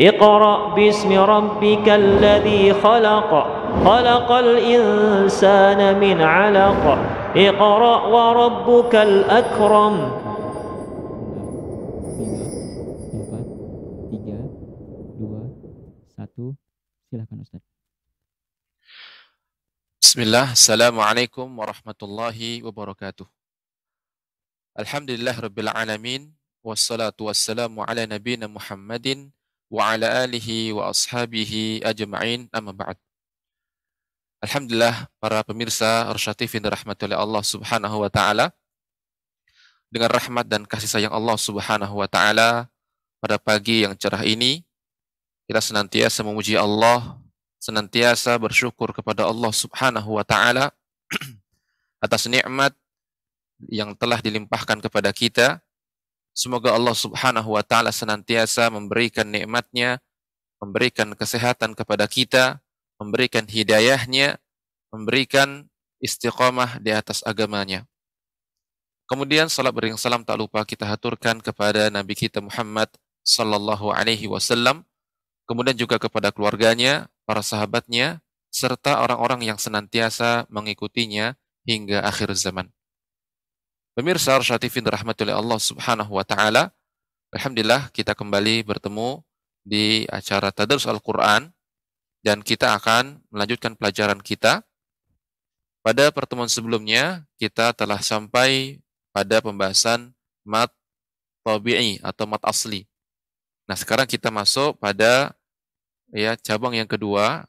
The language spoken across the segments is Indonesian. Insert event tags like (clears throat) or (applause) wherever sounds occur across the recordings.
اقرأ باسم ربك الذي خلق خلق الإنسان من علق اقرأ وربك الأكرم بسم الله السلام عليكم ورحمة الله وبركاته الحمد لله رب العالمين والصلاة والسلام على نبينا محمد wa ala alihi wa ashabihi ajma'in amma ba'd. Alhamdulillah para pemirsa Rasyatifi dirahmati oleh Allah Subhanahu wa taala. Dengan rahmat dan kasih sayang Allah Subhanahu wa taala pada pagi yang cerah ini kita senantiasa memuji Allah, senantiasa bersyukur kepada Allah Subhanahu wa taala (clears throat) atas nikmat yang telah dilimpahkan kepada kita Semoga Allah Subhanahu wa taala senantiasa memberikan nikmatnya, memberikan kesehatan kepada kita, memberikan hidayahnya, memberikan istiqomah di atas agamanya. Kemudian salat beriring salam tak lupa kita haturkan kepada Nabi kita Muhammad sallallahu alaihi wasallam, kemudian juga kepada keluarganya, para sahabatnya, serta orang-orang yang senantiasa mengikutinya hingga akhir zaman. Pemirsa Rasyadifin dirahmati oleh Allah Subhanahu wa taala. Alhamdulillah kita kembali bertemu di acara Tadarus Al-Qur'an dan kita akan melanjutkan pelajaran kita. Pada pertemuan sebelumnya kita telah sampai pada pembahasan mat tabi'i atau mat asli. Nah, sekarang kita masuk pada ya cabang yang kedua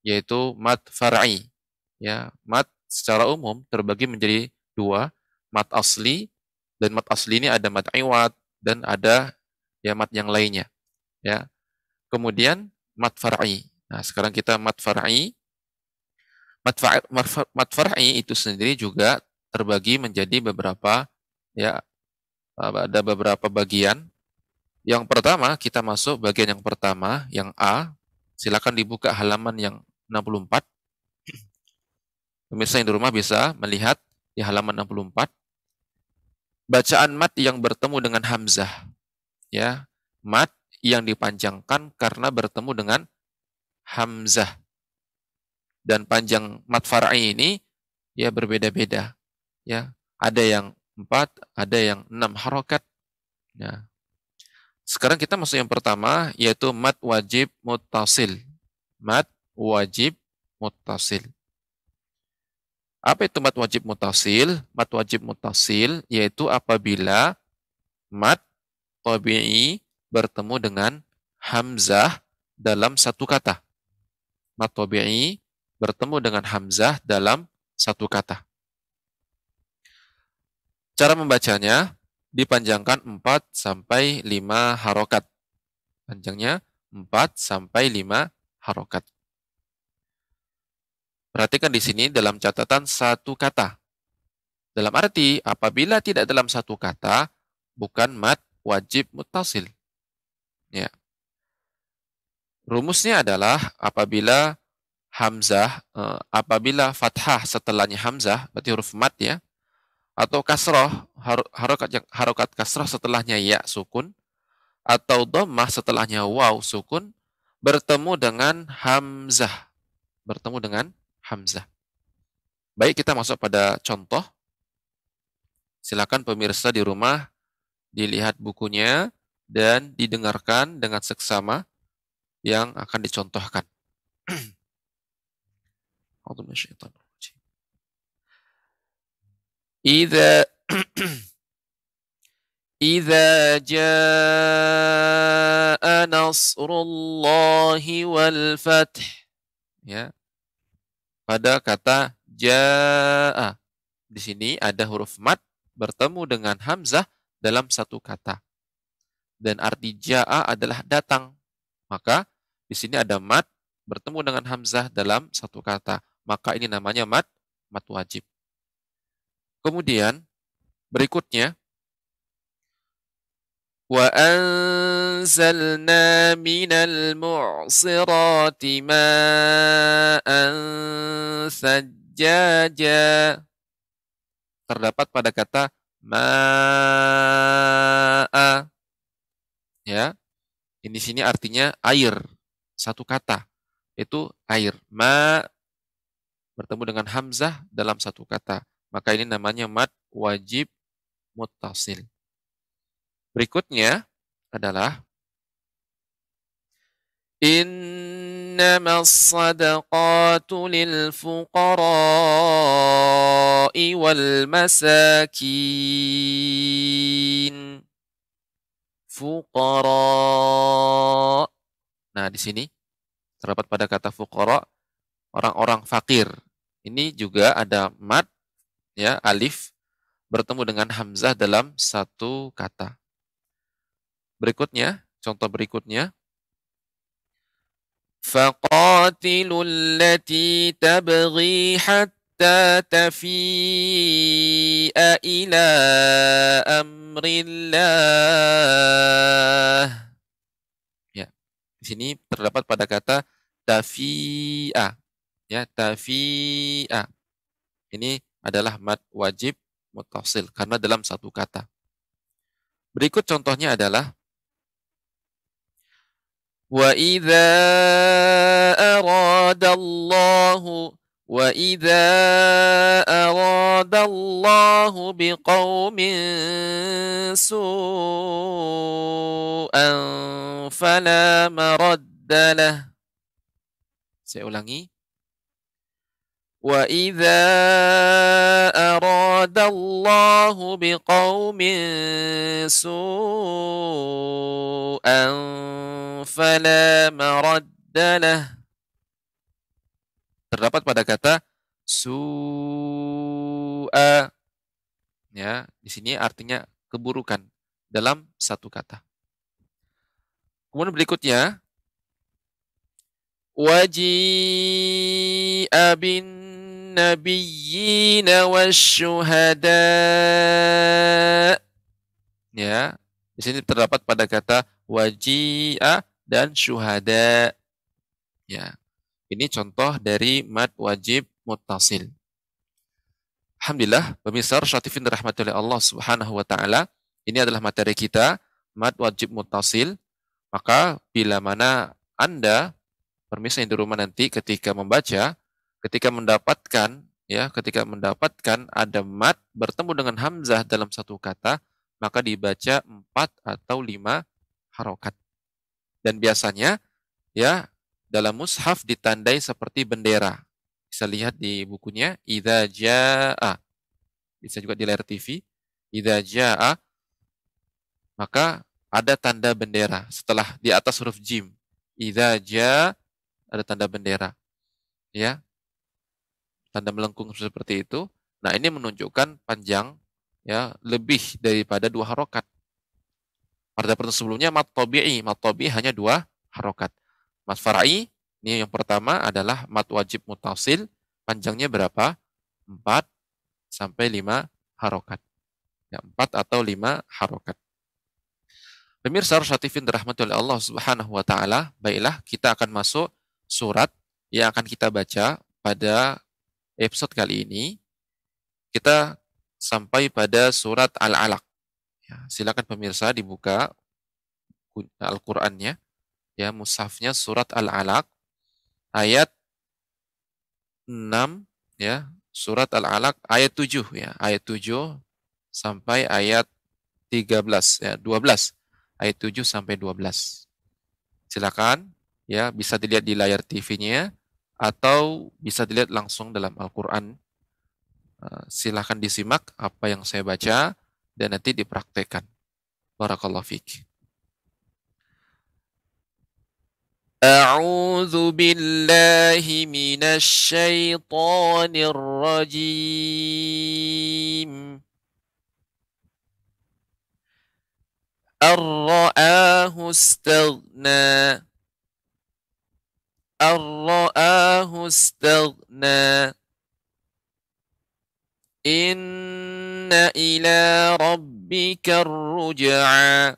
yaitu mat far'i. Ya, mat secara umum terbagi menjadi dua, mat asli dan mat asli ini ada mat iwat dan ada ya mat yang lainnya ya kemudian mat farai nah sekarang kita mat farai mat farai mat far'i itu sendiri juga terbagi menjadi beberapa ya ada beberapa bagian yang pertama kita masuk bagian yang pertama yang A silakan dibuka halaman yang 64 pemirsa yang di rumah bisa melihat di halaman 64 bacaan mat yang bertemu dengan hamzah. Ya, mat yang dipanjangkan karena bertemu dengan hamzah. Dan panjang mat farai ini ya berbeda-beda. Ya, ada yang empat, ada yang enam harokat. Ya. Sekarang kita masuk yang pertama yaitu mat wajib mutasil. Mat wajib mutasil. Apa itu mat wajib mutasil? Mat wajib mutasil yaitu apabila mat tabi'i bertemu dengan hamzah dalam satu kata. Mat tabi'i bertemu dengan hamzah dalam satu kata. Cara membacanya dipanjangkan 4 sampai 5 harokat. Panjangnya 4 sampai 5 harokat. Perhatikan di sini dalam catatan satu kata. Dalam arti, apabila tidak dalam satu kata, bukan mat wajib mutasil. Ya. Rumusnya adalah apabila hamzah, eh, apabila fathah setelahnya hamzah, berarti huruf mat ya, atau kasroh, harokat, harokat kasroh setelahnya ya sukun, atau domah setelahnya waw sukun, bertemu dengan hamzah. Bertemu dengan hamzah. Baik, kita masuk pada contoh. Silakan pemirsa di rumah dilihat bukunya dan didengarkan dengan seksama yang akan dicontohkan. (clears throat) Ida Iza (clears throat) jaa nasrullahi wal Fath. ya pada kata jaa. Di sini ada huruf mat bertemu dengan hamzah dalam satu kata. Dan arti jaa adalah datang. Maka di sini ada mat bertemu dengan hamzah dalam satu kata. Maka ini namanya mat mat wajib. Kemudian berikutnya وأنزلنا من المعصرات ماء ثجاجا terdapat pada kata ma'a ya ini sini artinya air satu kata itu air ma bertemu dengan hamzah dalam satu kata maka ini namanya mat wajib mutasil Berikutnya adalah إنما الصدقات للفقراء والمساكين فقراء Nah, di sini terdapat pada kata fuqara orang-orang fakir. Ini juga ada mat ya alif bertemu dengan hamzah dalam satu kata. Berikutnya, contoh berikutnya. فَقَاتِلُوا الَّتِي تَبْغِي حَتَّى تَفِيءَ أَمْرِ اللَّهِ Ya, di sini terdapat pada kata tafi'a. Ya, tafi'a. Ini adalah mad wajib mutafsil karena dalam satu kata. Berikut contohnya adalah وإذا أراد الله وإذا أراد الله بقوم سوءا فلا مرد له سأولاني وإذا أراد الله بقوم سوءا فلا مرد له terdapat pada kata su'a ya di sini artinya keburukan dalam satu kata kemudian berikutnya wajib abin والنبيين والشهداء ya di sini terdapat pada kata wajia dan syuhada ya ini contoh dari mad wajib mutasil. Alhamdulillah pemirsa Syatifin dirahmati oleh Allah Subhanahu wa taala ini adalah materi kita mad wajib mutasil. maka bila mana Anda permisi yang di rumah nanti ketika membaca ketika mendapatkan ya ketika mendapatkan ada mat bertemu dengan hamzah dalam satu kata maka dibaca empat atau lima harokat dan biasanya ya dalam mushaf ditandai seperti bendera bisa lihat di bukunya idza jaa bisa juga di layar TV idza jaa maka ada tanda bendera setelah di atas huruf jim ida ja ada tanda bendera ya tanda melengkung seperti itu. Nah, ini menunjukkan panjang ya lebih daripada dua harokat. Pada pertemuan sebelumnya mat tobi'i. mat tobi'i hanya dua harokat. Mat fara'i ini yang pertama adalah mat wajib mutasil, panjangnya berapa? Empat sampai lima harokat. Ya, 4 atau lima harokat. Pemirsa Rusatifin dirahmati oleh Allah Subhanahu wa taala, baiklah kita akan masuk surat yang akan kita baca pada episode kali ini kita sampai pada surat Al-Alaq. Ya, silakan pemirsa dibuka Al-Qur'annya ya mushafnya surat Al-Alaq ayat 6 ya surat Al-Alaq ayat 7 ya ayat 7 sampai ayat 13 ya 12 ayat 7 sampai 12. Silakan ya bisa dilihat di layar TV-nya atau bisa dilihat langsung dalam Al-Quran. Eh, silahkan disimak apa yang saya baca dan nanti dipraktekkan. Barakallahu fiqh. أعوذ بالله من الشيطان الرجيم ar رآه استغنى أن رآه استغنى إن إلى ربك الرجعى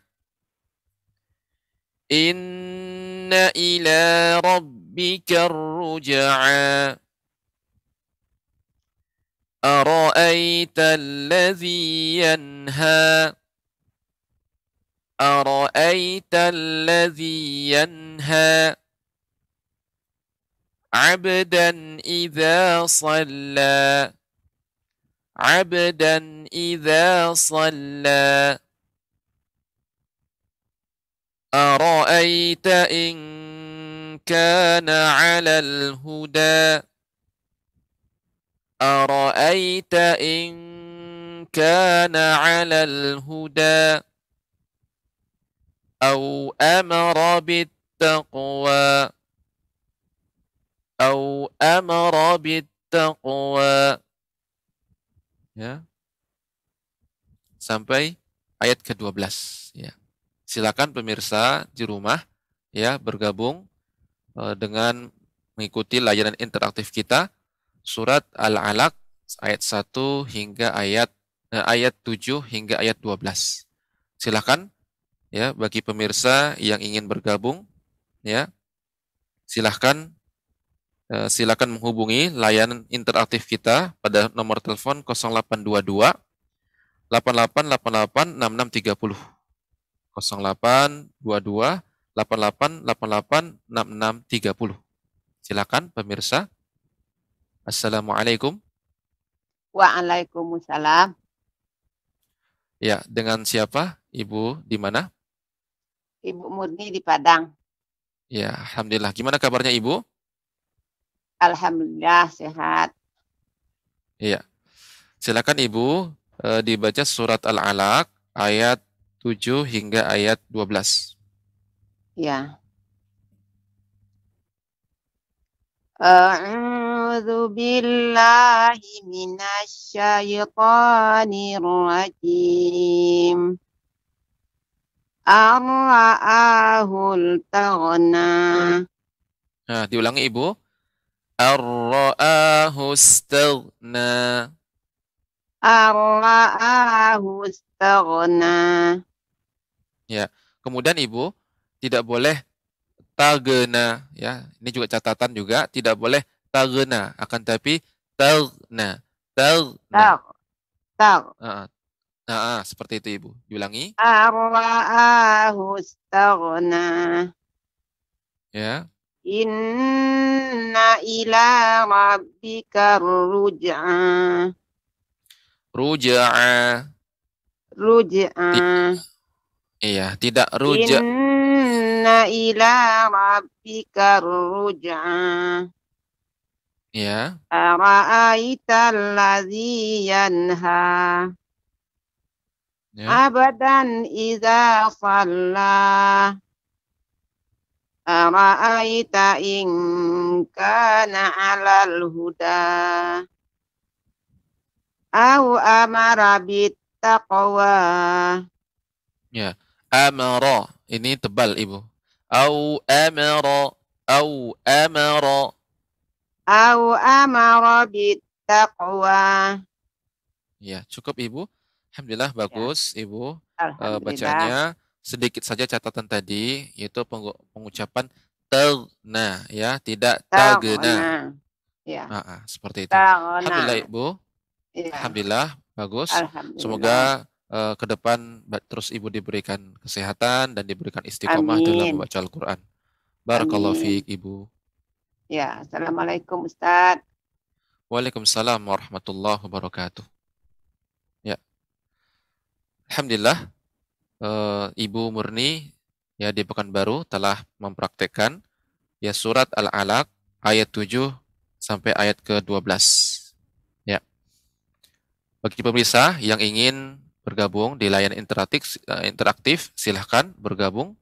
إن إلى ربك الرجعى أرأيت الذي ينهى أرأيت الذي ينهى عبدا إذا صلى عبدا إذا صلى أرأيت إن كان على الهدى أرأيت إن كان على الهدى أو أمر بالتقوى أو أمر بالتقوى Ya. Sampai ayat ke-12 ya. Silakan pemirsa di rumah ya bergabung eh, dengan mengikuti layanan interaktif kita surat Al-Alaq ayat 1 hingga ayat eh, ayat 7 hingga ayat 12. Silakan ya bagi pemirsa yang ingin bergabung ya. Silahkan Eh, silakan menghubungi layanan interaktif kita pada nomor telepon 0822 8888 6630 0822 8888 6630 Silakan pemirsa. Assalamualaikum. Waalaikumsalam. Ya, dengan siapa? Ibu di mana? Ibu Murni di Padang. Ya, alhamdulillah. Gimana kabarnya Ibu? Alhamdulillah sehat. Iya. Silakan Ibu e, dibaca surat Al-Alaq ayat 7 hingga ayat 12. Ya. A'udzu billahi minasy syaithanir rajim. Ar-ra'ahul taghna. Nah, diulangi Ibu. Ar-ra'ahu istaghna. Ar-ra'ahu istaghna. Ya. Kemudian Ibu tidak boleh tagena ya. Ini juga catatan juga tidak boleh tagena akan tapi tagna. Tagna. Tag. Nah, nah, seperti itu Ibu. Diulangi. Ar-ra'ahu istaghna. Ya. Inna ila rabbika ruj'a. Ruj'a. Ruj'a. Iya, tidak ruj'a. Inna ila rabbika ruj'a. Ya. Ara'aita allazi yanha. Ya. Abadan idza shalla. Ara'aita in kana 'alal huda au amara bittaqwa. Ya, amara ini tebal Ibu. Au amara au amara au amara bittaqwa. Ya, cukup Ibu. Alhamdulillah ya. bagus ya. Ibu eh, Alhamdulillah. Uh, bacanya sedikit saja catatan tadi yaitu pengucapan telna ya tidak tagna ya nah, seperti itu alhamdulillah ibu ya. alhamdulillah bagus alhamdulillah. semoga uh, ke depan terus ibu diberikan kesehatan dan diberikan istiqomah dalam membaca Al-Quran barakallahu fiik ibu ya assalamualaikum Ustaz Waalaikumsalam warahmatullahi wabarakatuh. Ya. Alhamdulillah uh, Ibu Murni ya di Pekanbaru telah mempraktekkan ya surat Al-Alaq ayat 7 sampai ayat ke-12. Ya. Bagi pemirsa yang ingin bergabung di layanan interaktif, eh, interaktif silahkan bergabung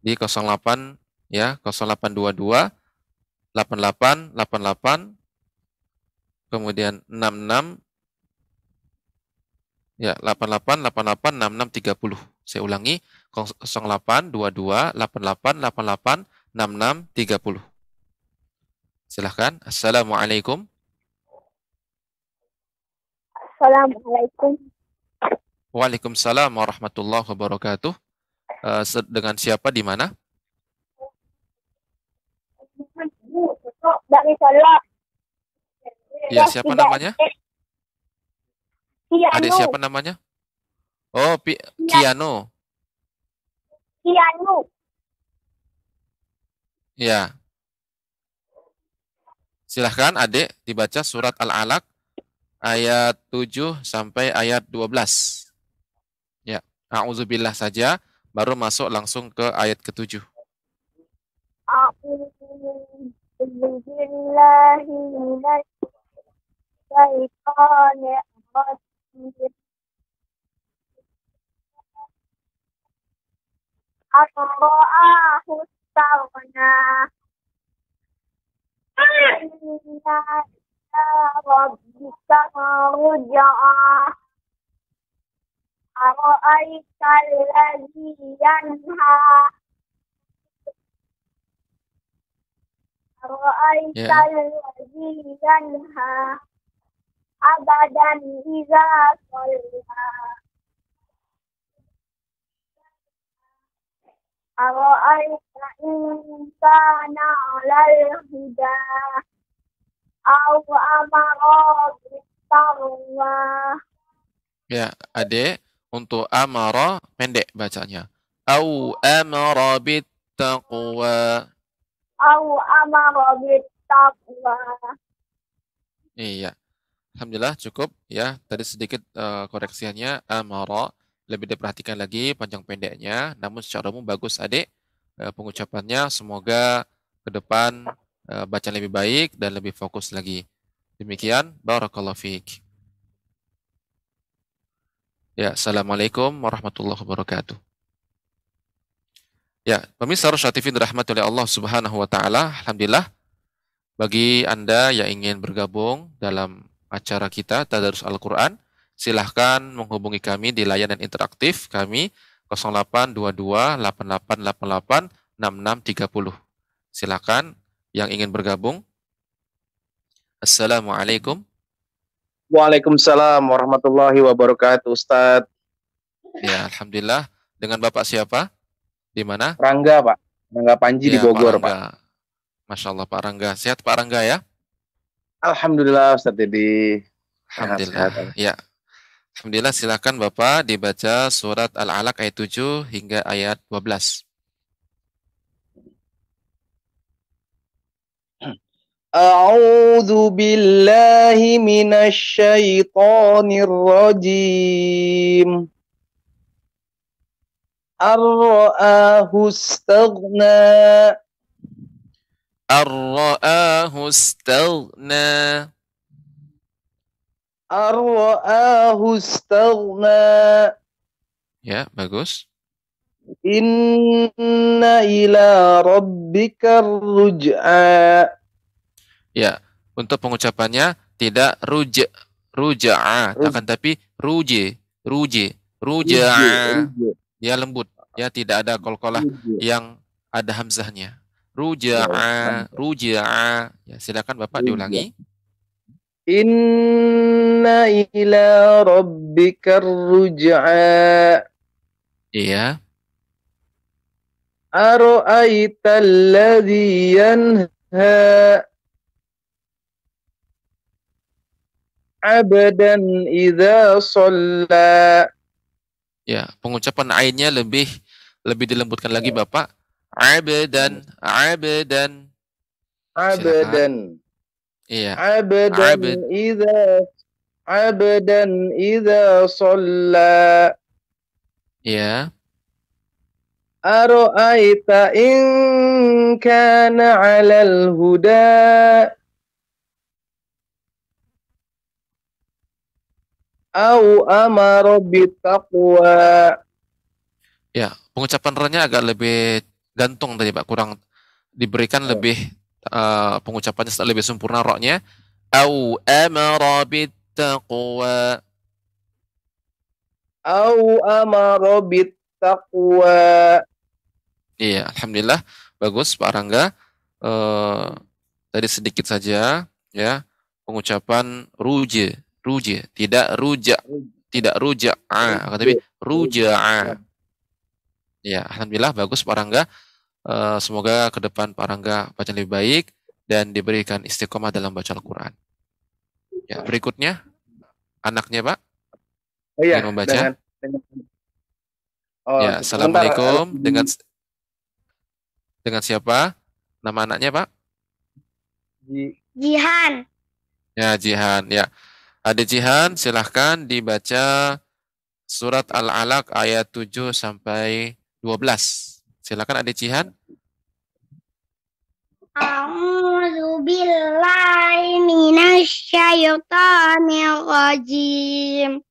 di 08 ya 0822 8888 kemudian 66 ya 8888 6630 saya ulangi 08 Silahkan. Assalamualaikum. Assalamualaikum. Waalaikumsalam warahmatullahi wabarakatuh. Eh, dengan siapa di mana? Dari Solo. Ya, iya, anu. siapa namanya? Adik siapa namanya? Oh, pi iya. piano. Piano. Ya. Silahkan adik dibaca surat Al-Alaq ayat 7 sampai ayat 12. Ya, a'udzubillah saja baru masuk langsung ke ayat ketujuh. A'udzubillahi minasy syaithanir rajim. Allah hustawna Inna ila rabbika marja'a أرأيت الذي ينهى أرأيت yeah. الذي ينهى أبدا إذا صلى أرأيت إن كان على الهدى أو أمر بالتقوى Ya, adik, untuk amara pendek bacanya. Au amara bit taqwa. Au amara bit taqwa. Iya. Alhamdulillah cukup ya. Tadi sedikit uh, koreksiannya amara lebih diperhatikan lagi panjang pendeknya. Namun secara umum bagus adik eh, pengucapannya. Semoga ke depan eh, baca lebih baik dan lebih fokus lagi. Demikian, Barakallahu fiik. Ya, Assalamualaikum warahmatullahi wabarakatuh. Ya, pemirsa Rusyatifin dirahmati oleh Allah Subhanahu wa taala. Alhamdulillah bagi Anda yang ingin bergabung dalam acara kita Tadarus Al-Qur'an silahkan menghubungi kami di layanan interaktif kami 082288886630 Silahkan yang ingin bergabung. Assalamualaikum. Waalaikumsalam warahmatullahi wabarakatuh Ustaz. Ya Alhamdulillah. Dengan Bapak siapa? Di mana? Rangga Pak. Rangga Panji ya, di Bogor Pak, Pak. Masya Allah Pak Rangga. Sehat Pak Rangga ya? Alhamdulillah Ustaz Didi. Alhamdulillah. Sehat, Ya, Alhamdulillah silakan Bapak dibaca surat Al-Alaq ayat 7 hingga ayat 12. أعوذ بالله rajim. ar raahu istaghna. ar raahu istaghna arwa'ahu stagna. Ya, bagus. Inna ila rabbika ruj'a. Ya, untuk pengucapannya tidak ruja ruja'a, ruj akan tapi ruji, ruji, ruja'a. Ya lembut, ya tidak ada kolkolah yang ada hamzahnya. Ruja'a, ya, ruja'a. Ya, silakan Bapak diulangi. Inna ila rabbika ruj'a. Iya. Ara'aita alladhi yanha abadan idha salla Ya, pengucapan ainnya lebih lebih dilembutkan lagi Bapak. Ya. Abadan, abadan. Abadan. Silakan. Iya. Abadan Abad. idza abadan idza shalla. Iya. Ara'aita in kana 'alal huda au amara bittaqwa. Ya, pengucapan renya agak lebih gantung tadi Pak, kurang diberikan ya. lebih uh, pengucapannya lebih sempurna roknya au amara bittaqwa au amara bittaqwa iya alhamdulillah bagus Pak Rangga uh, tadi sedikit saja ya pengucapan ruje ruje tidak rujak tidak rujak ah, tapi ruja'a ah. ya alhamdulillah bagus Pak Rangga Eh, semoga ke depan Pak Rangga bacaan lebih baik dan diberikan istiqomah dalam baca Al-Quran. Ya, berikutnya anaknya Pak oh, iya, membaca. Dengan, dengan. Oh, ya, assalamualaikum bentar, dengan dengan siapa? Nama anaknya Pak? Jihan. Ya, Jihan. Ya, ada Jihan. Silahkan dibaca surat Al-Alaq ayat 7 sampai 12. Silakan Ade Cihan. A'udzu billahi minasyaitonir rajim.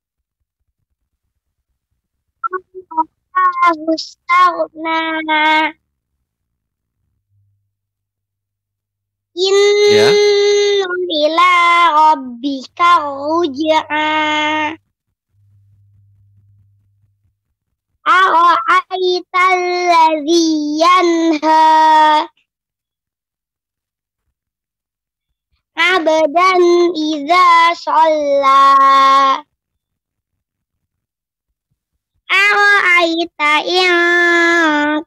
Allahu astaghna. Ya. Inna ya. ila rabbika ruj'a. Ara'aita alladhi yanha Abadan idha sholla Ara'aita in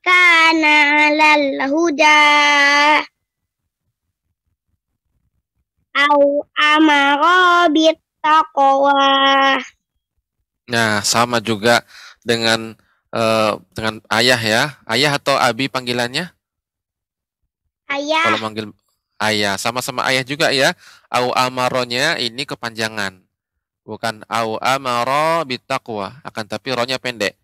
kana alal huda Au amara bittaqwa Nah, sama juga dengan Eh, dengan ayah ya. Ayah atau abi panggilannya? Ayah. Kalau manggil ayah, sama-sama ayah juga ya. Au amaronya ini kepanjangan. Bukan au amaro bitaqwa, akan tapi ronya pendek.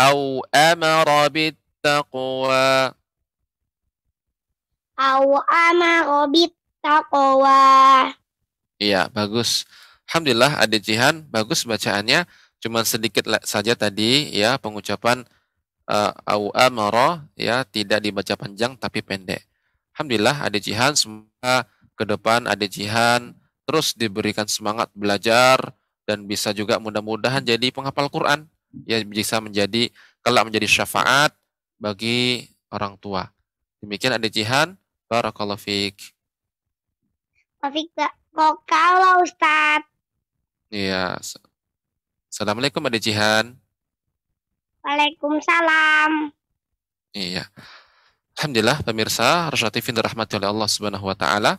Au amaro bitaqwa. Au amaro bitaqwa. Iya, bagus. Alhamdulillah ada Jihan, bagus bacaannya cuma sedikit saja tadi ya pengucapan uh, ya tidak dibaca panjang tapi pendek. Alhamdulillah ada jihan semoga ke depan ada jihan terus diberikan semangat belajar dan bisa juga mudah-mudahan jadi penghafal Quran ya bisa menjadi kelak menjadi syafaat bagi orang tua. Demikian ada jihan barakallahu fiik. Wafik kok kalau Ustaz. Iya, Assalamualaikum Ade Jihan. Waalaikumsalam. Iya. Alhamdulillah pemirsa Rasyati TV dirahmati oleh Allah Subhanahu wa taala.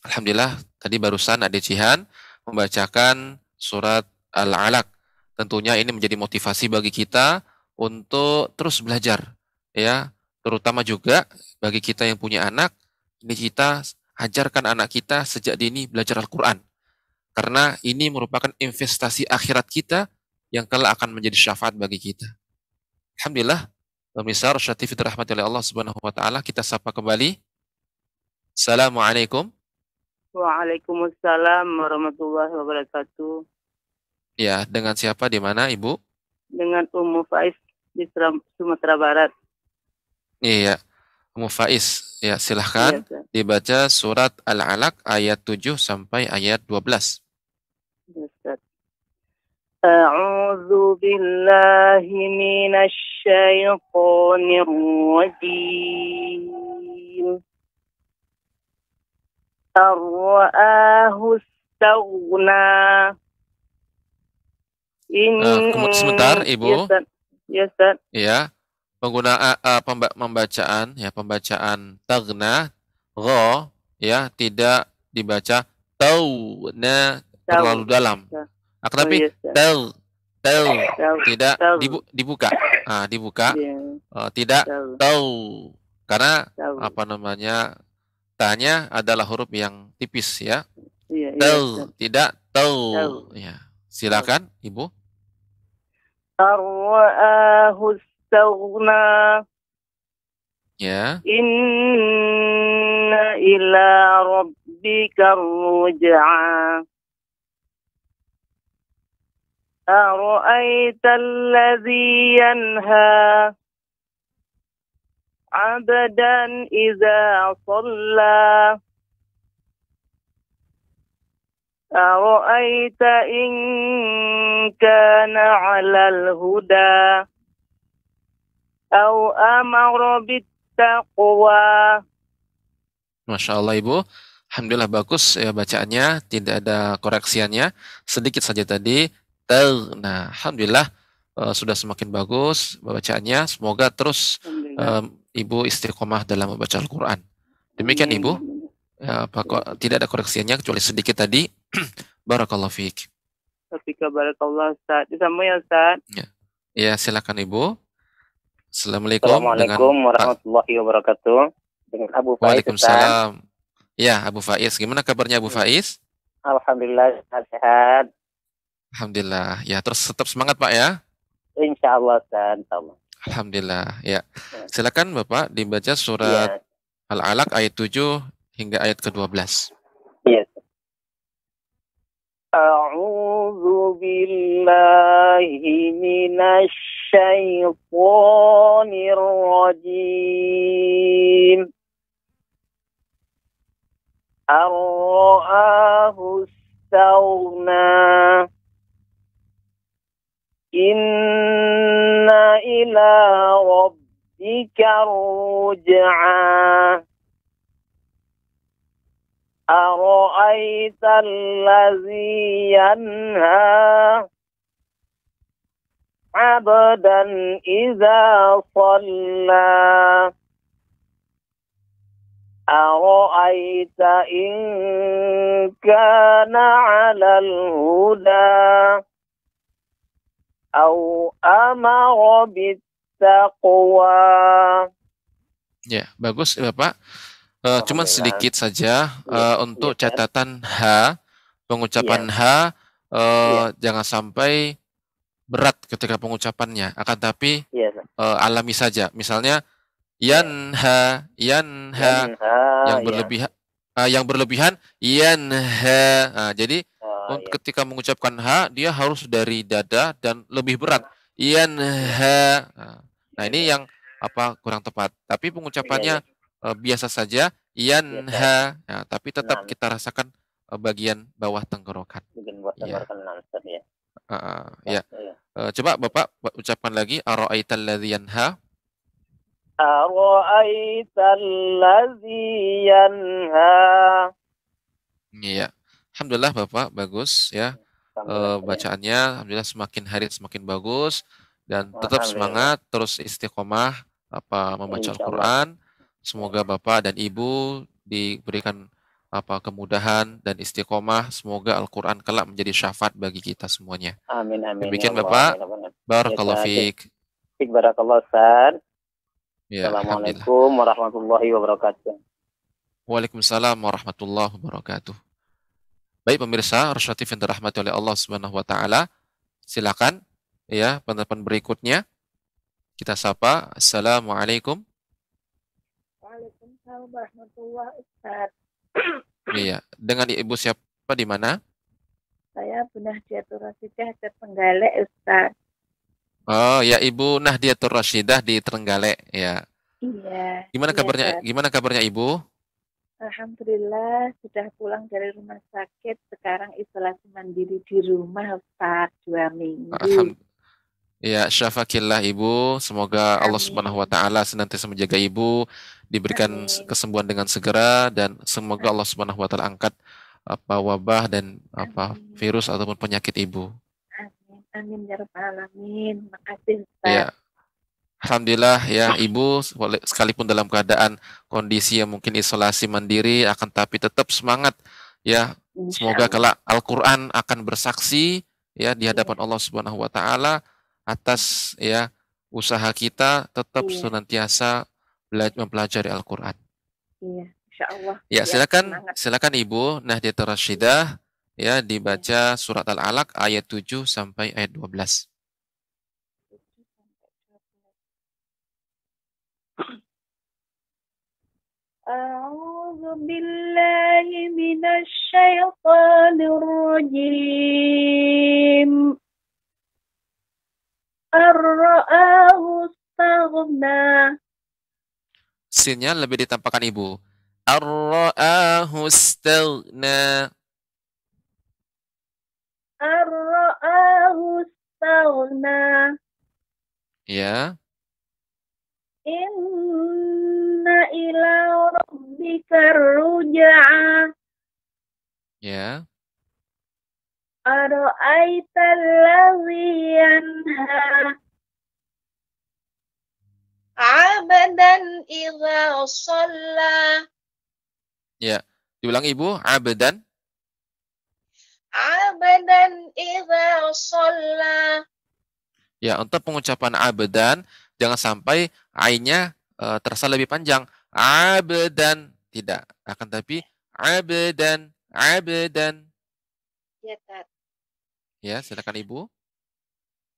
Alhamdulillah tadi barusan Ade Jihan membacakan surat Al-Alaq. Tentunya ini menjadi motivasi bagi kita untuk terus belajar ya, terutama juga bagi kita yang punya anak, ini kita ajarkan anak kita sejak dini belajar Al-Qur'an. Karena ini merupakan investasi akhirat kita yang kelak akan menjadi syafaat bagi kita. Alhamdulillah, pemirsa TV terahmati oleh Allah Subhanahu wa taala, kita sapa kembali. Assalamualaikum. Waalaikumsalam warahmatullahi wabarakatuh. Ya, dengan siapa di mana, Ibu? Dengan Ummu Faiz di Sumatera Barat. Iya. Ummu Faiz, ya silahkan ya, dibaca surat Al-Alaq ayat 7 sampai ayat 12. أعوذ بالله من الشيطان الرجيم أرآه استغنى Uh, sebentar, Ibu. Yes, sir. Yes, sir. Ya, ya iya. pengguna uh, uh, pemba pembacaan ya pembacaan tagna ro ya tidak dibaca tau terlalu dalam. Nah, tapi tel oh, iya, iya. tel tidak dibu dibuka. Nah, dibuka. Uh, tidak tahu karena apa namanya? Tanya adalah huruf yang tipis ya. Tel tidak tahu. Ya. Silakan Ibu. Ya. Inna ila rabbika ruj'a. أرأيت الذي ينهى عبدا إذا صلى أرأيت إن كان على الهدى أو أمر بالتقوى ما شاء الله Ibu Alhamdulillah bagus ya bacaannya, tidak ada koreksiannya. Sedikit saja tadi ter. Nah, alhamdulillah uh, sudah semakin bagus bacaannya. Semoga terus um, Ibu istiqomah dalam membaca Al-Qur'an. Demikian Ibu. Ya, Pak, tidak ada koreksinya kecuali sedikit tadi. (clears throat) Barakallahu fiik. barakallah Ustaz. Sama ya Ustaz. Ya. ya, silakan Ibu. Assalamualaikum. Assalamualaikum warahmatullahi wabarakatuh. Abu Faiz. Waalaikumsalam. Ya, Abu Faiz. Gimana kabarnya Abu hmm. Faiz? Alhamdulillah sehat. Alhamdulillah. Ya, terus tetap semangat Pak ya. Insya Allah kan. Alhamdulillah. Ya. ya. Silakan Bapak dibaca surat ya. Al-Alaq ayat 7 hingga ayat ke-12. Yes. أعوذ بالله من الشيطان الرجيم أن إنا إلى ربك الرجعى أرأيت الذي ينهى عبدا إذا صلى أرأيت إن كان على الهدى au amara bittaqwa. Ya, bagus Bapak. Ya, uh, eh, cuman sedikit saja uh, untuk iya, catatan H, pengucapan H uh, jangan sampai berat ketika pengucapannya, akan tapi ya, alami saja. Misalnya yanha, yanha, yan yang berlebihan yang berlebihan yanha. Nah, jadi untuk oh, iya. ketika mengucapkan ha, dia harus dari dada dan lebih berat. ian ha nah, nah, ini iya. yang apa kurang tepat. Tapi pengucapannya uh, biasa saja. ha ya, tapi tetap nah. kita rasakan eh, bagian bawah tenggorokan. ya. ya. coba Bapak ucapkan lagi aroaital ladian ha Ara'aital ladzi yanha. Iya. Alhamdulillah Bapak bagus ya. Eh, ya. bacaannya alhamdulillah semakin hari semakin bagus dan tetap semangat terus istiqomah apa membaca Al-Qur'an. Semoga Bapak dan Ibu diberikan apa kemudahan dan istiqomah. Semoga Al-Qur'an kelak menjadi syafaat bagi kita semuanya. Amin amin. Ya Demikian Bapak. Barakallahu Fik Barakallahu Ya, ya Assalamualaikum warahmatullahi wabarakatuh. Waalaikumsalam warahmatullahi wabarakatuh. Baik pemirsa, Rasulatif yang dirahmati oleh Allah Subhanahu wa taala. Silakan ya pendapat berikutnya. Kita sapa. Assalamualaikum. Waalaikumsalam warahmatullahi wabarakatuh. Iya, dengan Ibu siapa di mana? Saya Bu Nahdiatur Rasidah Terenggalek, Ustaz. Oh, ya Ibu Nahdiatur Rasidah di Trenggalek, ya. Iya. Gimana iya, kabarnya? Ustaz. Gimana kabarnya Ibu? Alhamdulillah sudah pulang dari rumah sakit. Sekarang isolasi mandiri di rumah Pak dua minggu. Alhamdulillah. Ya, syafakillah Ibu. Semoga Amin. Allah Subhanahu wa taala senantiasa menjaga Ibu, diberikan Amin. kesembuhan dengan segera dan semoga Allah Subhanahu wa taala angkat apa wabah dan apa Amin. virus ataupun penyakit Ibu. Amin. Amin ya rabbal alamin. Makasih Ustaz. Ya. Alhamdulillah ya ibu sekalipun dalam keadaan kondisi yang mungkin isolasi mandiri akan tapi tetap semangat ya semoga kelak Al-Qur'an akan bersaksi ya di hadapan iya. Allah Subhanahu wa taala atas ya usaha kita tetap iya. senantiasa mempelajari Al-Qur'an. Iya, insyaallah. Ya, silakan ya, silakan Ibu Nahdlatul Rasyidah ya iya. dibaca surat Al-Alaq ayat 7 sampai ayat 12. belas. أعوذ بالله من الشيطان الرجيم استغنى Sinnya lebih ditampakkan ibu. Ar-ra'ahu ar Ya ila rabbika ruja'a. Ya. Ara'aita allazi yanha. Abadan idza shalla. Ya, diulang Ibu, abadan. Abadan idza shalla. Ya, untuk pengucapan abadan jangan sampai ainya uh, terasa lebih panjang. Abedan tidak, akan tapi abedan abedan. Ya, Tat. Ya, silakan Ibu.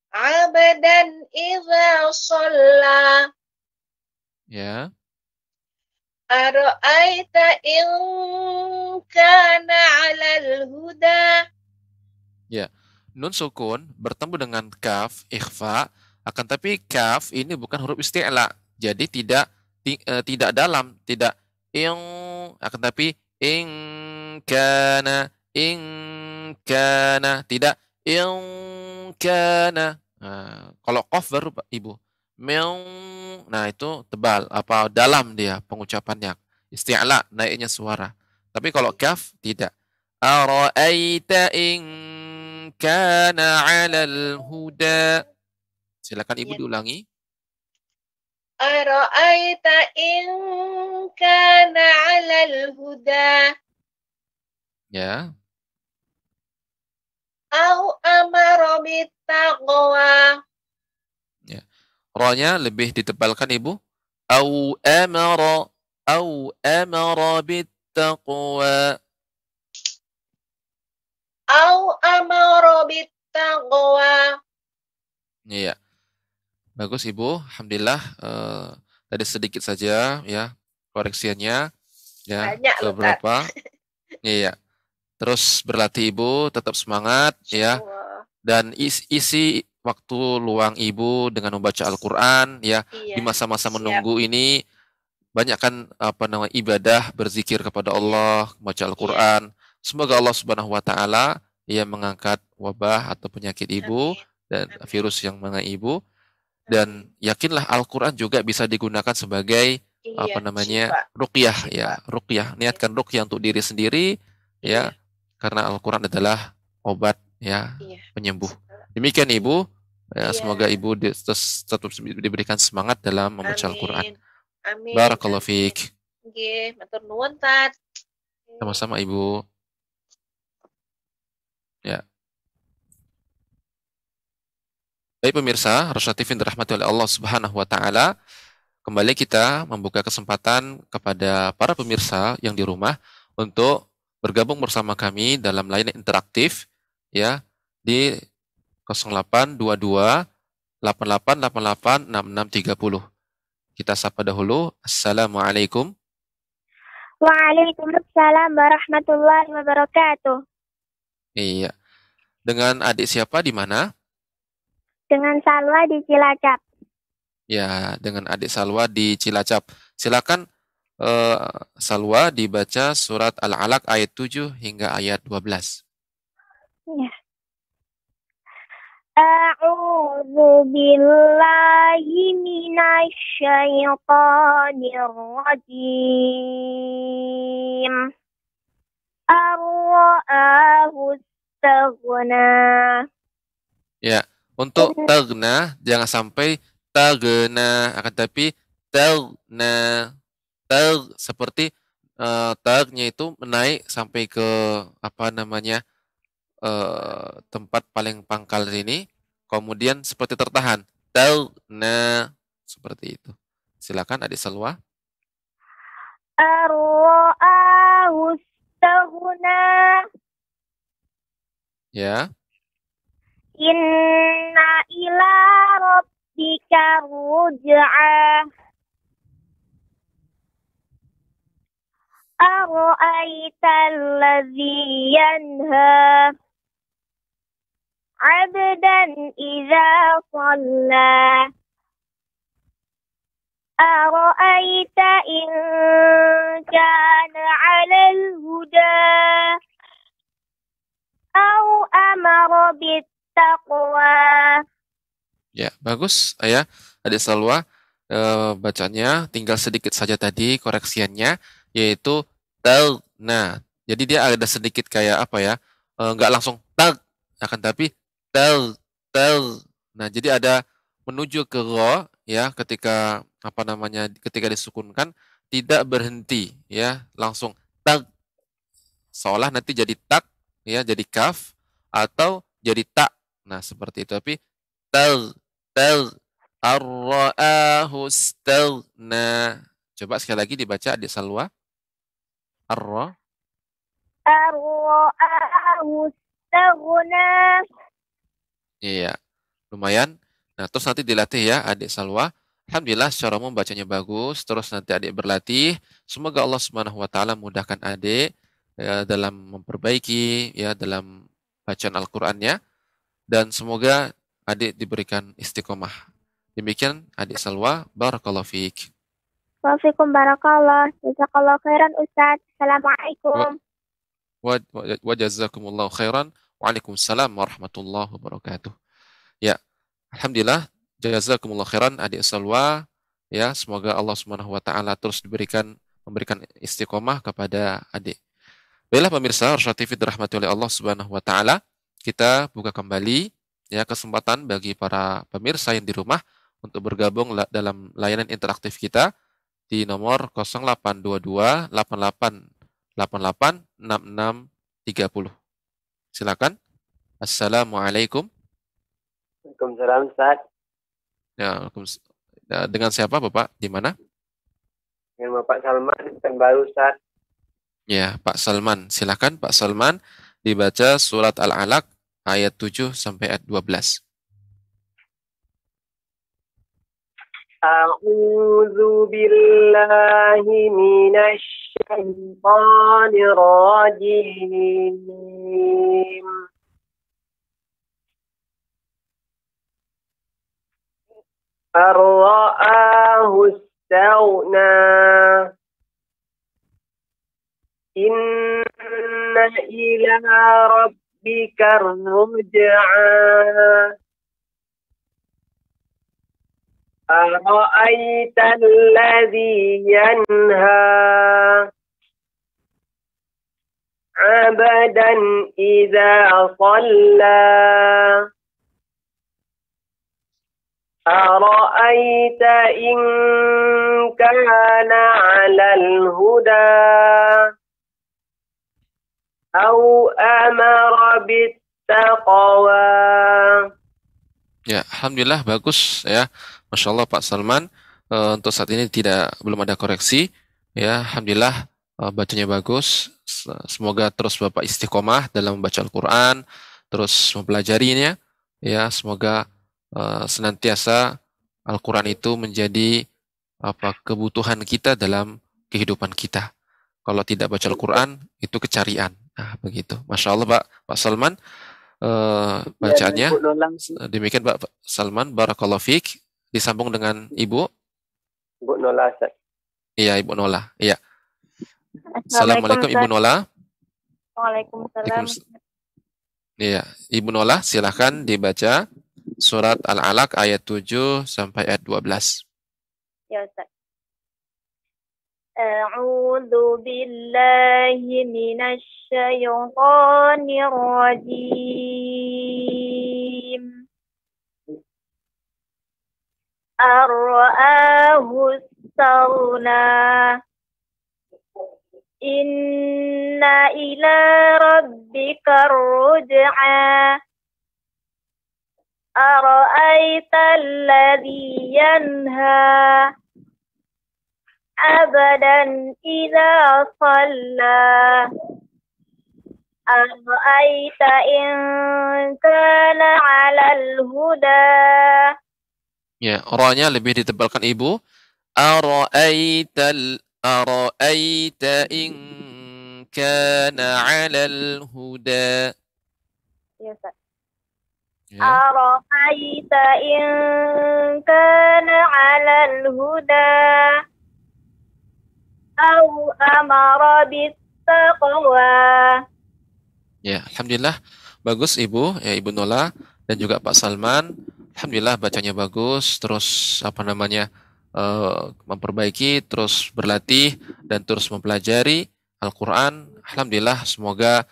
abdan idza sholla. Ya. Ara'aita in kana 'alal huda. Ya. Nun sukun bertemu dengan kaf ikhfa akan tapi kaf ini bukan huruf isti'la jadi tidak ti, e, tidak dalam, tidak ing akan tapi ing kana ing kana tidak ing kana. Nah, kalau kof baru Ibu. Meong. Nah, itu tebal apa dalam dia pengucapannya. Isti'la naiknya suara. Tapi kalau kaf tidak. araita ing kana 'alal huda. Silakan Ibu iya. diulangi. Ara'aita in kana 'alal huda. Ya. Au amara bittaqwa. Ya. ra lebih ditebalkan Ibu. Au amara au amara bittaqwa. Au amara bittaqwa. Iya. Bagus Ibu, alhamdulillah eh, tadi sedikit saja ya koreksiannya ya Banyak, beberapa. Iya. Terus berlatih Ibu, tetap semangat ya. Dan isi, isi waktu luang Ibu dengan membaca Al-Qur'an ya iya. di masa-masa menunggu Siap. ini banyakkan apa namanya ibadah berzikir kepada Allah, membaca iya. Al-Qur'an. Semoga Allah Subhanahu wa taala ia ya, mengangkat wabah atau penyakit ibu dan virus yang mengenai ibu dan yakinlah Al-Qur'an juga bisa digunakan sebagai iya, apa namanya rukyah ruqyah ya rukyah, iya. niatkan rukyah untuk diri sendiri ya iya. karena Al-Qur'an adalah obat ya iya. penyembuh demikian Ibu ya, iya. semoga Ibu di, tetap diberikan semangat dalam membaca Al-Qur'an barakallahu fiik sama-sama Ibu ya Baik pemirsa, TV yang dirahmati oleh Allah Subhanahu wa taala, kembali kita membuka kesempatan kepada para pemirsa yang di rumah untuk bergabung bersama kami dalam layanan interaktif ya di 0822 8888 6630. Kita sapa dahulu. Assalamualaikum. Waalaikumsalam warahmatullahi wabarakatuh. Iya. Dengan adik siapa di mana? dengan Salwa di Cilacap. Ya, dengan adik Salwa di Cilacap. Silakan uh, Salwa dibaca surat Al-Alaq ayat 7 hingga ayat 12. Ya. أعوذ بالله من الشيطان الرجيم أرآه استغنى Ya, yeah. Untuk nah jangan sampai nah, akan tapi nah ter seperti uh, itu menaik sampai ke apa namanya uh, tempat paling pangkal ini kemudian seperti tertahan nah seperti itu. Silakan Adik Salwa. nah. Ya. Inna ila rabbika ruj'ah أرأيت الذي ينهى عبدا إذا صلى أرأيت إن كان على الهدى أو أمر بالتقوى taqwa. Ya, bagus ayah Adik Salwa e, bacanya tinggal sedikit saja tadi koreksiannya yaitu tel. Nah, jadi dia ada sedikit kayak apa ya? E, nggak langsung tag akan tapi tel tel. Nah, jadi ada menuju ke ro ya ketika apa namanya ketika disukunkan tidak berhenti ya langsung tag seolah nanti jadi tak ya jadi kaf atau jadi tak Nah, seperti itu. Tapi tel tel arraahu stagna. Coba sekali lagi dibaca Adik Salwa. Arra arraahu stagna. Iya. Lumayan. Nah, terus nanti dilatih ya Adik Salwa. Alhamdulillah secara umum bacanya bagus, terus nanti adik berlatih. Semoga Allah Subhanahu wa taala mudahkan adik ya, dalam memperbaiki ya dalam bacaan Al-Qur'annya dan semoga adik diberikan istiqomah. Demikian adik Salwa, barakallahu fiik. Waalaikumsalam barakallah. Jazakallah khairan Ustaz. Assalamualaikum. Wa, wa, wa jazakumullahu khairan. Waalaikumsalam warahmatullahi wabarakatuh. Ya, alhamdulillah jazakumullahu khairan adik Salwa. Ya, semoga Allah Subhanahu wa taala terus diberikan memberikan istiqomah kepada adik. Baiklah pemirsa, Rasul TV dirahmati oleh Allah Subhanahu wa taala kita buka kembali ya kesempatan bagi para pemirsa yang di rumah untuk bergabung dalam layanan interaktif kita di nomor 0822 Silakan. Assalamualaikum. Waalaikumsalam Ustaz. Ya, ya, dengan siapa Bapak? Di mana? Dengan Bapak Salman baru, Ustaz. Ya, Pak Salman. Silakan Pak Salman dibaca surat Al-Alaq ayat 7 sampai ayat 12. أعوذ بالله من الشيطان الرجيم فرآه استغنى إن إلى رب كرهم جعان أرأيت الذي ينهى عبدا إذا صلى أرأيت إن كان على الهدى au amara bittaqwa. Ya, alhamdulillah bagus ya. Masya Allah Pak Salman e, untuk saat ini tidak belum ada koreksi. Ya, alhamdulillah e, bacanya bagus. Semoga terus Bapak istiqomah dalam membaca Al-Qur'an, terus mempelajarinya. Ya, semoga e, senantiasa Al-Qur'an itu menjadi apa kebutuhan kita dalam kehidupan kita. Kalau tidak baca Al-Qur'an itu kecarian Nah, begitu. Masya Allah, Pak, Pak Salman. Uh, bacaannya. Iya, eh, demikian Pak Salman, Barakallahu Fik. Disambung dengan Ibu. Ibu Nola, Ustaz. Iya, Ibu Nola. Iya. Assalamualaikum, Assalamualaikum Ibu Nola. Waalaikumsalam. Iya, Ibu Nola, silahkan dibaca surat Al-Alaq ayat 7 sampai ayat 12. Ya, Ustaz. أعوذ بالله من الشيطان الرجيم أرآه استغنى إن إلى ربك الرجعى أرأيت الذي ينهى أبدا إذا صلى أرأيت إن كان على الهدى Ya, rohnya lebih ditebalkan ibu. Ara'aital ara'aita in kana 'alal huda. Ya, Ustaz. Ya. Ara'aita in kana 'alal huda. Ya, Alhamdulillah. Bagus Ibu, ya Ibu Nola dan juga Pak Salman. Alhamdulillah bacanya bagus, terus apa namanya uh, memperbaiki, terus berlatih dan terus mempelajari Al-Quran. Alhamdulillah, semoga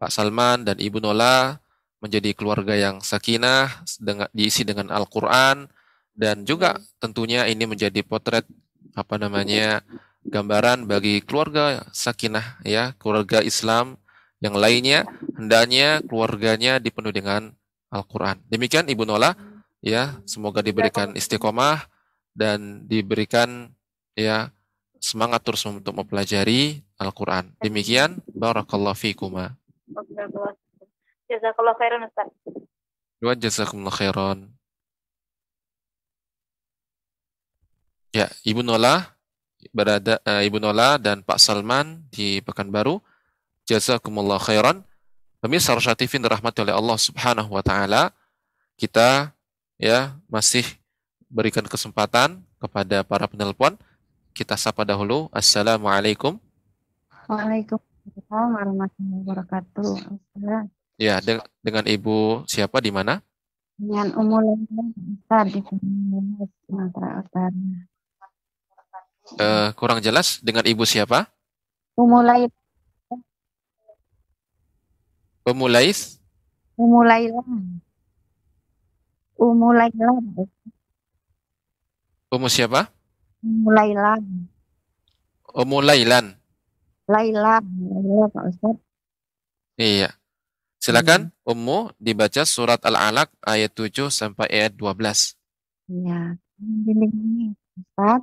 Pak Salman dan Ibu Nola menjadi keluarga yang sakinah, dengan, diisi dengan Al-Quran, dan juga tentunya ini menjadi potret apa namanya gambaran bagi keluarga sakinah ya, keluarga Islam yang lainnya hendaknya keluarganya dipenuhi dengan Al-Qur'an. Demikian Ibu Nola ya, semoga diberikan istiqomah dan diberikan ya semangat terus untuk mempelajari Al-Qur'an. Demikian barakallahu fikuma. Jazakallahu khairan Ustaz. Wa jazakumullah khairan. Ya, Ibu Nola, berada uh, Ibu Nola dan Pak Salman di Pekanbaru. Jazakumullah khairan. Pemirsa TV dirahmati oleh Allah Subhanahu wa taala. Kita ya masih berikan kesempatan kepada para penelpon. Kita sapa dahulu. Assalamualaikum. Waalaikumsalam warahmatullahi wabarakatuh. Ya, de dengan Ibu siapa di mana? Dengan Umul Ustaz di Sumatera Utara uh, kurang jelas dengan ibu siapa? Umulai. Umulais. Umulailah. umulailan Umu siapa? Umulailan. Umulailan. lailan Iya. Silakan hmm. Ummu dibaca surat Al-Alaq ayat 7 sampai ayat 12. Iya. Ini Ustaz,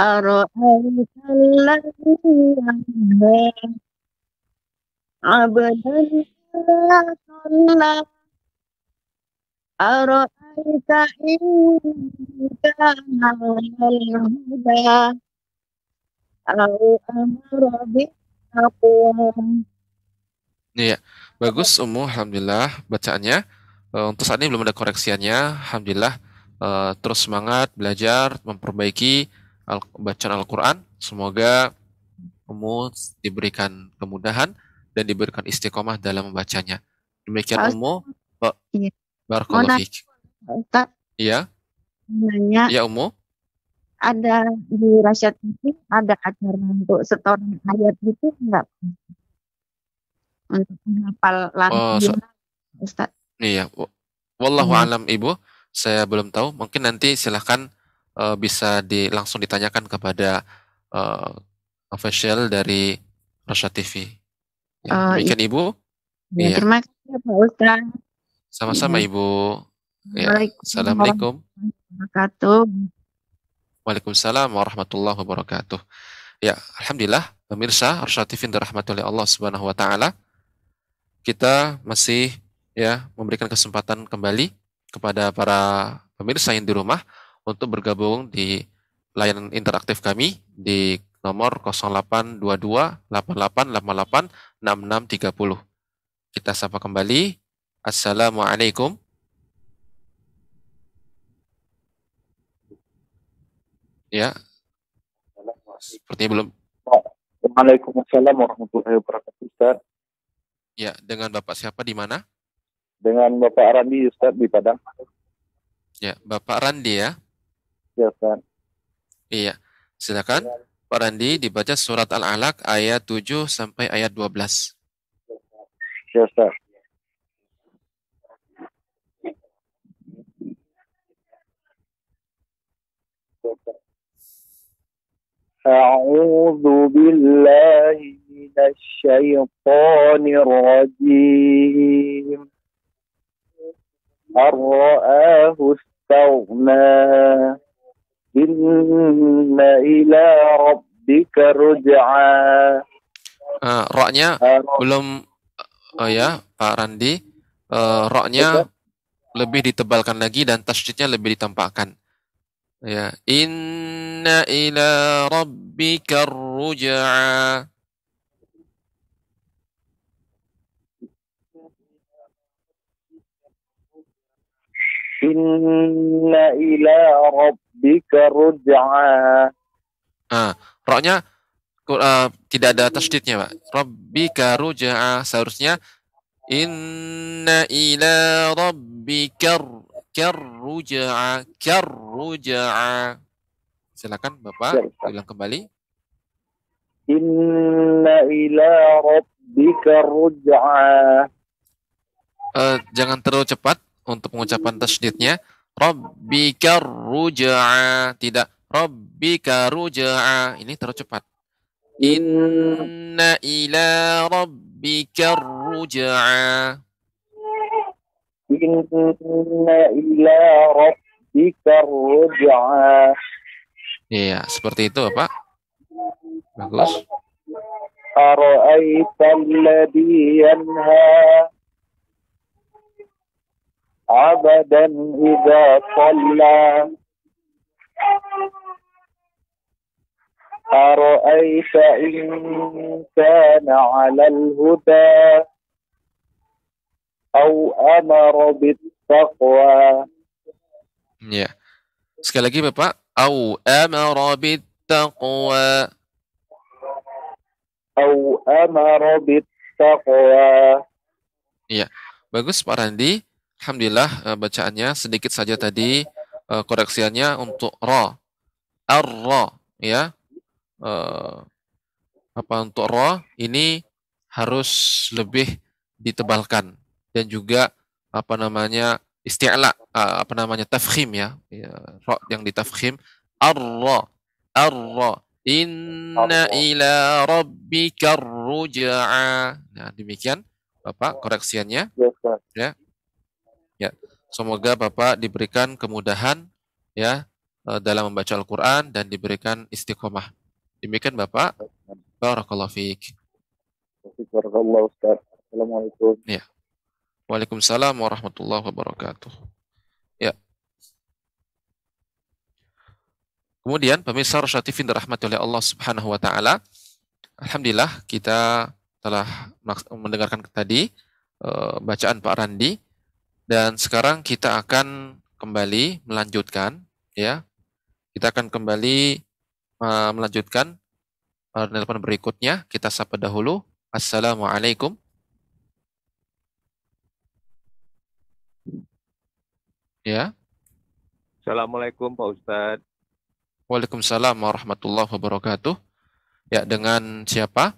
أرأيت الذي عبدا لا صلى أرأيت إن كان Iya, bagus Umu, Alhamdulillah bacaannya. Eh, untuk saat ini belum ada koreksiannya, Alhamdulillah. Eh, terus semangat, belajar, memperbaiki, al bacaan Al-Quran. Semoga kamu diberikan kemudahan dan diberikan istiqomah dalam membacanya. Demikian Umu. Iya. Pak Barakallahu Iya. Iya. Nanya. Ya Umu. Ada di Rasyad ini ada acara untuk setor ayat gitu enggak? Untuk menghafal langsung. Oh, so, Ustaz. Iya. Wallahu iya. alam Ibu, saya belum tahu. Mungkin nanti silahkan uh, bisa di, langsung ditanyakan kepada uh, official dari Rasha TV. Ya, eh, demikian iya. Ibu. Ya, ya. Terima kasih ya, Pak Ustaz. Sama-sama ya. Ibu. Ya. Assalamualaikum. Wabarakatuh. Waalaikumsalam warahmatullahi wabarakatuh. Ya, alhamdulillah pemirsa Rasya TV dirahmati oleh Allah Subhanahu wa taala. Kita masih ya memberikan kesempatan kembali kepada para pemirsa yang di rumah untuk bergabung di layanan interaktif kami di nomor 0822 8888 6630. Kita sapa kembali. Assalamualaikum. Ya. Seperti belum. Waalaikumsalam warahmatullahi wabarakatuh, Ustaz. Ya, dengan Bapak siapa di mana? Dengan Bapak Randi, Ustaz, di Padang. Ya, Bapak Randi ya. Iya, iya. silakan. Iya, silakan. Pak Randi dibaca surat Al-Alaq ayat 7 sampai ayat 12. Ya, Ustaz. أعوذ بالله من الشيطان الرجيم أرآه رآه استغنى Inna ila rabbika ruj'a. Uh, roknya eh, belum oh ya Pak Randi uh, roknya lebih ditebalkan lagi dan tasjidnya lebih ditampakkan ya inna ila rabbika ruj'a inna ila rabb rabbika ruj'a. Ah, roknya uh, tidak ada tasydidnya, Pak. Rabbika ruj'a seharusnya inna ila rabbika karruja'a ruj'a. Silakan Bapak Silakan. ulang kembali. Inna ila rabbika ruj'a. Uh, eh, jangan terlalu cepat untuk pengucapan tasydidnya. Rabbika ruja'a. Tidak. Rabbika ruja'a. Ini terlalu cepat. Inna ila rabbika ruja'a. Inna ila rabbika ruja'a. Iya, seperti itu, Pak. Bagus. Ara'aita alladhi yanha عبدا إذا صلى أرأيت إن كان على الهدى أو أمر بالتقوى Ya. Sekali lagi Bapak, au amara bittaqwa. Au amara bittaqwa. Ya. Bagus Pak Randi. Alhamdulillah eh, bacaannya sedikit saja tadi eh, koreksiannya untuk ro ar ya eh, apa untuk ro ini harus lebih ditebalkan dan juga apa namanya isti'la apa namanya tafkhim ya ya ro yang ditafkhim ar arro ar inna ila rabbika rujaa nah demikian Bapak koreksiannya ya Ya, semoga Bapak diberikan kemudahan ya eh, dalam membaca Al-Qur'an dan diberikan istiqomah. Demikian Bapak. Barakallahu fiik. Barakallahu Ustaz. Assalamualaikum. Ya. Waalaikumsalam warahmatullahi wabarakatuh. Ya. Kemudian pemirsa Rasyatifin dirahmati oleh Allah Subhanahu wa taala. Alhamdulillah kita telah mendengarkan tadi eh, bacaan Pak Randi dan sekarang kita akan kembali melanjutkan ya. Kita akan kembali uh, melanjutkan uh, telepon berikutnya. Kita sapa dahulu. Assalamualaikum. Ya. Assalamualaikum Pak Ustadz. Waalaikumsalam warahmatullahi wabarakatuh. Ya, dengan siapa?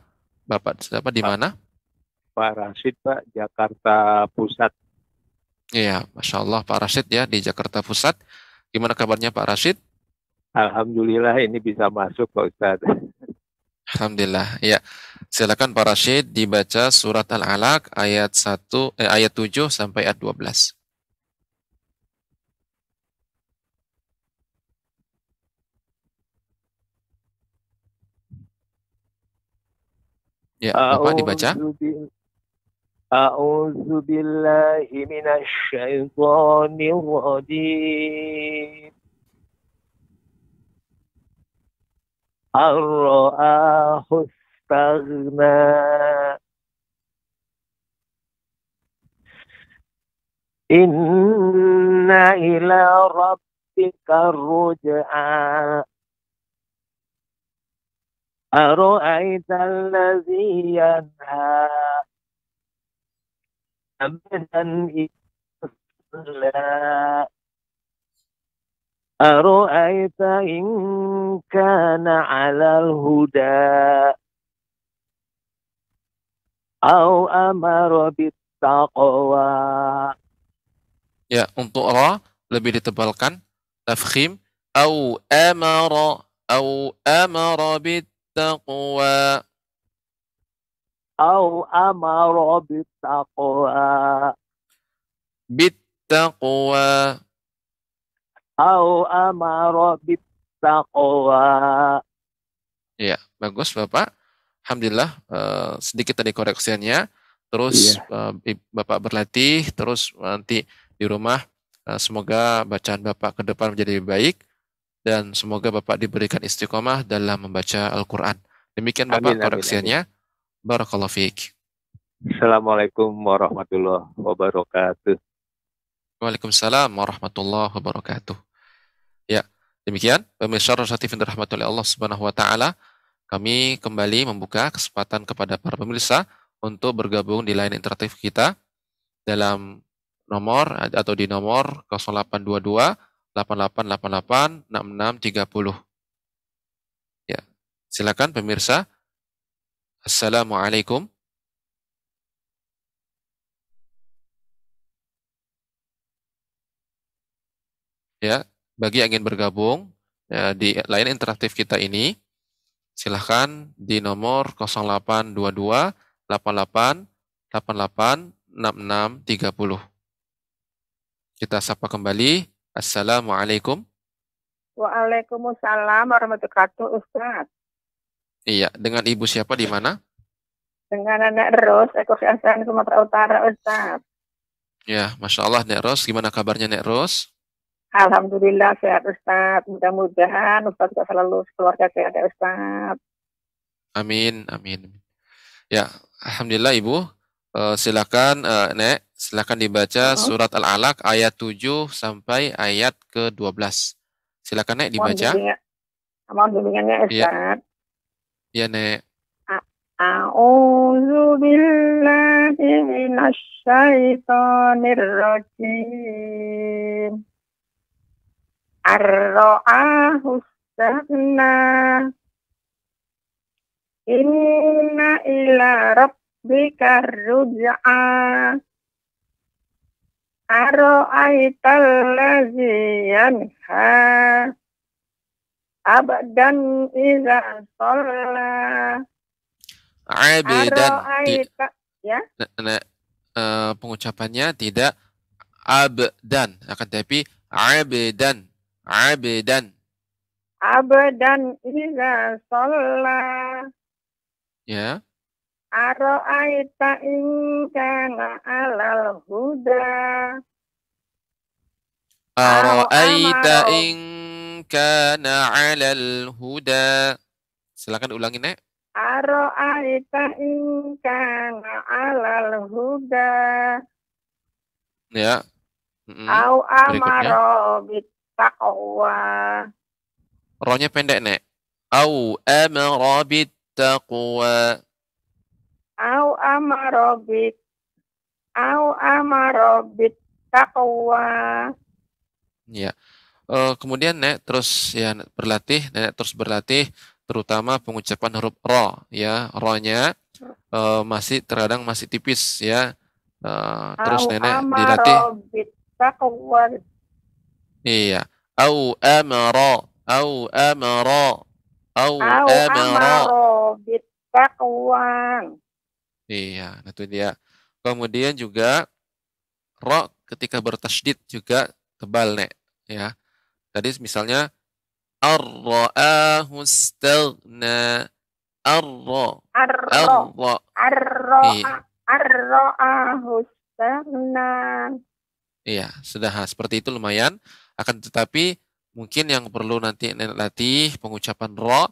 Bapak siapa di mana? Pak Rasid Pak, Jakarta Pusat. Iya, Masya Allah Pak Rashid ya di Jakarta Pusat. Gimana kabarnya Pak Rashid? Alhamdulillah ini bisa masuk Pak Ustaz. Alhamdulillah. Ya. Silakan Pak Rashid dibaca surat Al-Alaq ayat 1 eh, ayat 7 sampai ayat 12. Ya, Bapak dibaca. أعوذ بالله من الشيطان الرجيم أن رآه استغنى إن إلى ربك الرجعى أرأيت الذي ينهى أبدا إلا أرأيت إن كان على الهدى أو أمر بالتقوى Ya, untuk ra lebih ditebalkan tafkhim au amara au amara bittaqwa أو أمر بالتقوى بالتقوى أو أمر بالتقوى ya bagus Bapak Alhamdulillah uh, sedikit tadi koreksiannya terus yeah. Iya. uh, Bapak berlatih terus nanti di rumah uh, semoga bacaan Bapak ke depan menjadi lebih baik dan semoga Bapak diberikan istiqomah dalam membaca Al-Quran. Demikian Bapak amin, koreksiannya. Amin, amin. Barakallahu fiik. Assalamualaikum warahmatullahi wabarakatuh. Waalaikumsalam warahmatullahi wabarakatuh. Ya, demikian pemirsa Rosatif yang dirahmati oleh Allah Subhanahu wa taala, kami kembali membuka kesempatan kepada para pemirsa untuk bergabung di line interaktif kita dalam nomor atau di nomor 0822 8888 6630. Ya, silakan pemirsa Assalamualaikum. Ya, bagi yang ingin bergabung ya, di lain interaktif kita ini, silahkan di nomor 0822 88 88 66 30. Kita sapa kembali. Assalamualaikum. Waalaikumsalam warahmatullahi wabarakatuh, Ustaz. Iya, dengan ibu siapa di mana? Dengan anak Ros, Eko Fiasan, Sumatera Utara, Ustaz. Ya, Masya Allah, Nek Ros. Gimana kabarnya, Nek Ros? Alhamdulillah, sehat, Ustaz. Mudah-mudahan Ustaz juga selalu keluarga sehat, ya, Ustaz. Amin, amin. Ya, Alhamdulillah, Ibu. Uh, silakan, uh, Nek, silakan dibaca oh. surat Al-Alaq ayat 7 sampai ayat ke-12. Silakan, Nek, dibaca. Amal bimbingannya, iya. Ustaz. Ya. Ya, Nek. A'udzu billahi minasy syaithanir rajim. Ar-ra'a husna. Inna ila rabbika ruj'a. Ar-ra'aital ladzi yanha abadan iza sholla abadan ya nah, uh, pengucapannya tidak abdan akan tapi abdan abdan abdan iza sholla ya Aro'aita in kana alal huda Aro'aita in kana 'alal huda. Silakan ulangi, Nek. Ara'aita in kana 'alal huda. Ya. Mm-hmm. Au amaro bittaqwa. Rohnya pendek, Nek. Au amara bittaqwa. Au amaro bit Au amara bittaqwa. Ya. Uh, kemudian nek terus ya berlatih, nek terus berlatih terutama pengucapan huruf ro ya ro-nya uh, masih terkadang masih tipis ya uh, terus nenek dilatih iya au amara au amara au amara iya nah, itu dia kemudian juga ro ketika bertasydid juga tebal nek ya Tadi misalnya arra'ahu istaghna arra arra arra iya. arra'ahu Iya, sudah seperti itu lumayan. Akan tetapi mungkin yang perlu nanti latih pengucapan ro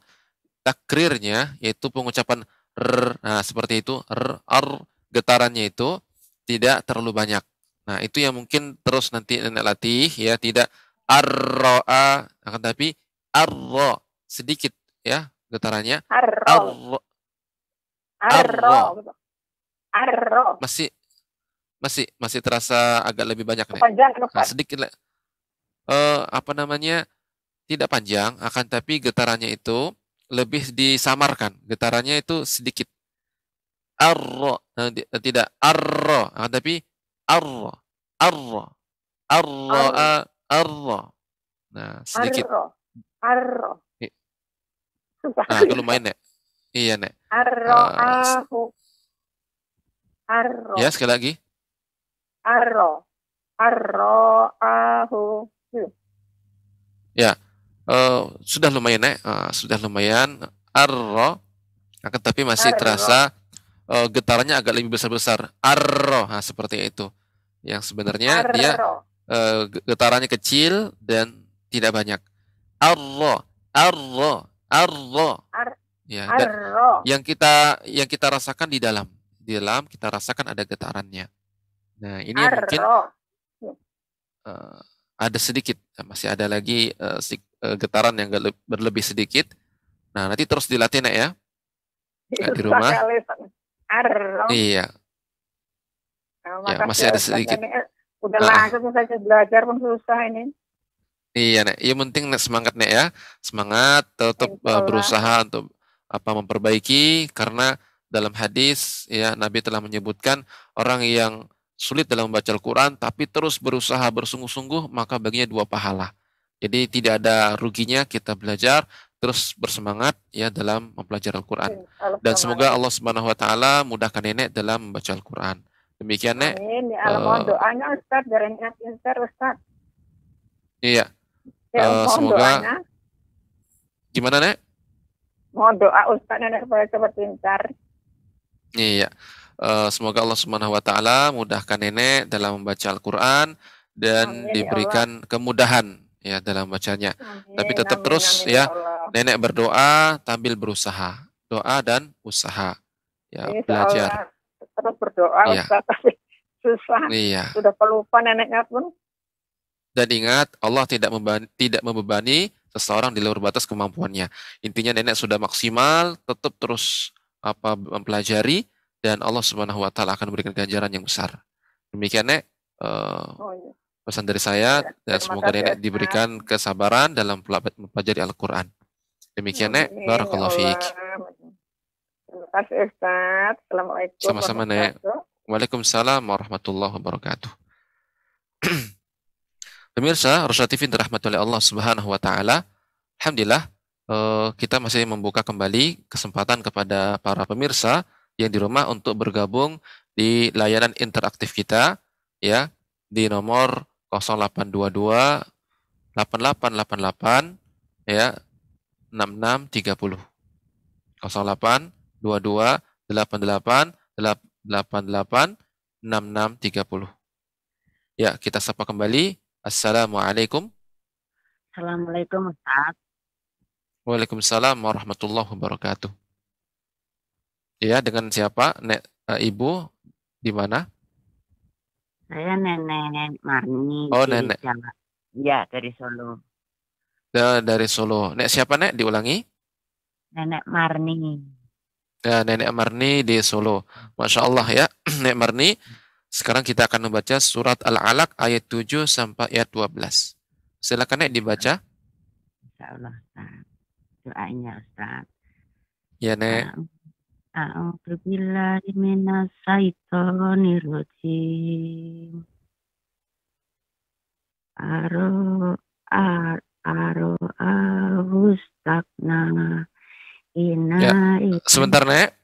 takrirnya yaitu pengucapan r. Nah, seperti itu r ar getarannya itu tidak terlalu banyak. Nah, itu yang mungkin terus nanti nenek latih ya, tidak Arroa, akan tapi arro sedikit ya getarannya. Arro, arro, arro Masih masih masih terasa agak lebih banyak nih. Panjang, nah, sedikit uh, apa namanya? tidak panjang akan tapi getarannya itu lebih disamarkan. Getarannya itu sedikit. Arro, nah, tidak arro, akan tapi arro arro arro. Arro. Nah, sedikit. Arro. Arro. Nah, itu lumayan, Nek. Iya, Nek. Arro uh, Arro. Ya, sekali lagi. Arro. Arro ahu. Ya. Uh, sudah lumayan, Nek. Uh, sudah lumayan. Arro. Akan nah, tapi masih arro. terasa uh, getarannya agak lebih besar-besar. Arro. Nah, seperti itu. Yang sebenarnya arro. dia Eh, getarannya kecil dan tidak banyak. Arro, arro, arro. ya, yang kita yang kita rasakan di dalam, di dalam kita rasakan ada getarannya. Nah, ini mungkin uh, ada sedikit, masih ada lagi uh, getaran yang berlebih sedikit. Nah, nanti terus dilatih Nek ya. Nah, di rumah. Iya. iya. ya, masih ada sedikit. Udah nah. langsung saja belajar pun susah ini. Iya, Nek. Yang penting Nek, semangat, Nek, ya. Semangat, tetap uh, ya, eh, berusaha untuk apa memperbaiki karena dalam hadis ya Nabi telah menyebutkan orang yang sulit dalam membaca Al-Qur'an tapi terus berusaha bersungguh-sungguh maka baginya dua pahala. Jadi tidak ada ruginya kita belajar terus bersemangat ya dalam mempelajari Al-Qur'an. Dan semoga Allah Subhanahu wa taala mudahkan nenek dalam membaca Al-Qur'an. Demikian, Nek. Amin. Ya Allah, uh, doanya Ustaz, biar ingat Ustaz, Iya. Ya, uh, semoga doanya. Gimana, Nek? mau doa Ustaz Nenek supaya cepat pintar. Iya. Uh, semoga Allah Subhanahu wa taala mudahkan Nenek dalam membaca Al-Qur'an dan amin, ya diberikan ya kemudahan ya dalam bacanya. Amin, Tapi tetap amin, terus amin, ya, ya, Allah. nenek berdoa sambil berusaha, doa dan usaha. Ya, Insya belajar. Allah terus berdoa iya. Ustaz, (laughs) tapi susah. Iya. Sudah pelupa neneknya pun. Dan ingat Allah tidak membebani, tidak membebani seseorang di luar batas kemampuannya. Intinya nenek sudah maksimal, tetap terus apa mempelajari dan Allah Subhanahu wa taala akan memberikan ganjaran yang besar. Demikian Nek uh, oh, iya. pesan dari saya ya, dan semoga Nenek diberikan kesabaran dalam mempelajari Al-Qur'an. Demikian Nek, barakallahu ya fiik kasih Ustaz. Assalamualaikum. Sama-sama Nek. Waalaikumsalam warahmatullahi wabarakatuh. (clears throat) Pemirsa, Rasulullah TV dirahmati oleh Allah Subhanahu wa taala. Alhamdulillah eh, kita masih membuka kembali kesempatan kepada para pemirsa yang di rumah untuk bergabung di layanan interaktif kita ya di nomor 0822 8888 ya 6630 08 22 88 88 66 30. Ya, kita sapa kembali. Assalamualaikum. Assalamualaikum Ustaz. Waalaikumsalam warahmatullahi wabarakatuh. Ya, dengan siapa? Nek, eh, ibu di mana? Saya nenek Marni. Oh, nenek. Ya, dari Solo. Da, dari Solo. Nek siapa, Nek? Diulangi. Nenek Marni ya, Nenek Marni di Solo. Masya Allah ya, (clears throat) Nenek Marni. Sekarang kita akan membaca surat Al-Alaq ayat 7 sampai ayat 12. Silakan Nek dibaca. Insya Allah Ustaz. Doanya Ustaz. Ya Nek. A'udzu billahi minasy syaithanir rajim. Aro ar aro awustakna ya. Sebentar Nek.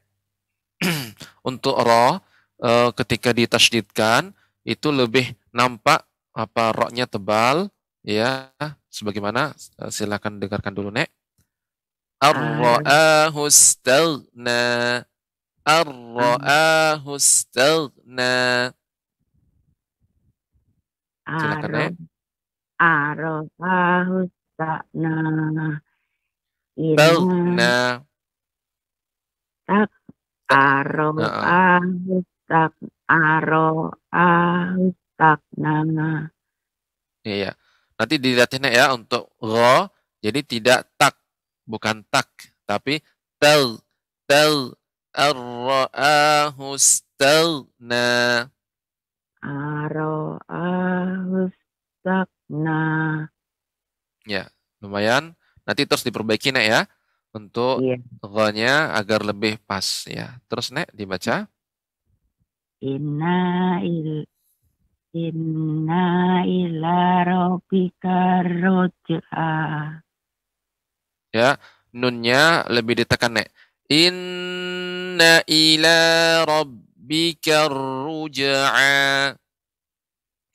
(clears throat) Untuk ro e, eh, ketika ditasjidkan itu lebih nampak apa roknya tebal ya sebagaimana eh, silakan dengarkan dulu Nek. Ar-ra'ahu staghna Ar-ra'ahu Silakan Nek. Ar-ra'ahu Iya. Tau na. Tak aro ah tak aro ah tak nanga. Iya. Nanti dilihatnya ya untuk ro jadi tidak tak bukan tak tapi tel tel arraahu na. Aro na Ya, lumayan. Nanti terus diperbaiki Nek ya untuk iya. ghanya agar lebih pas ya. Terus Nek dibaca Inna il Inna ila robika roja Ya, nunnya lebih ditekan Nek. Inna ila robika roja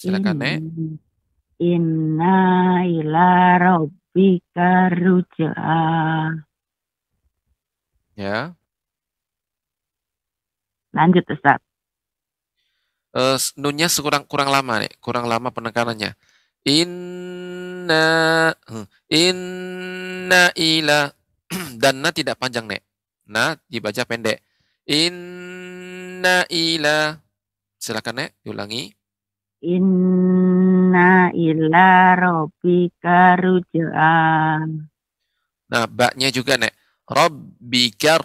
Silakan Nek. Inna ila Rob bika ruj'a. Ya. Lanjut Ustaz. Uh, eh, nunnya sekurang kurang lama nih, kurang lama penekanannya. Inna hmm, inna ila (clears throat) dan na tidak panjang nih. Na dibaca pendek. Inna ila. Silakan nek, diulangi. In inna illa robbi karujaan. Nah, baknya juga, Nek. kar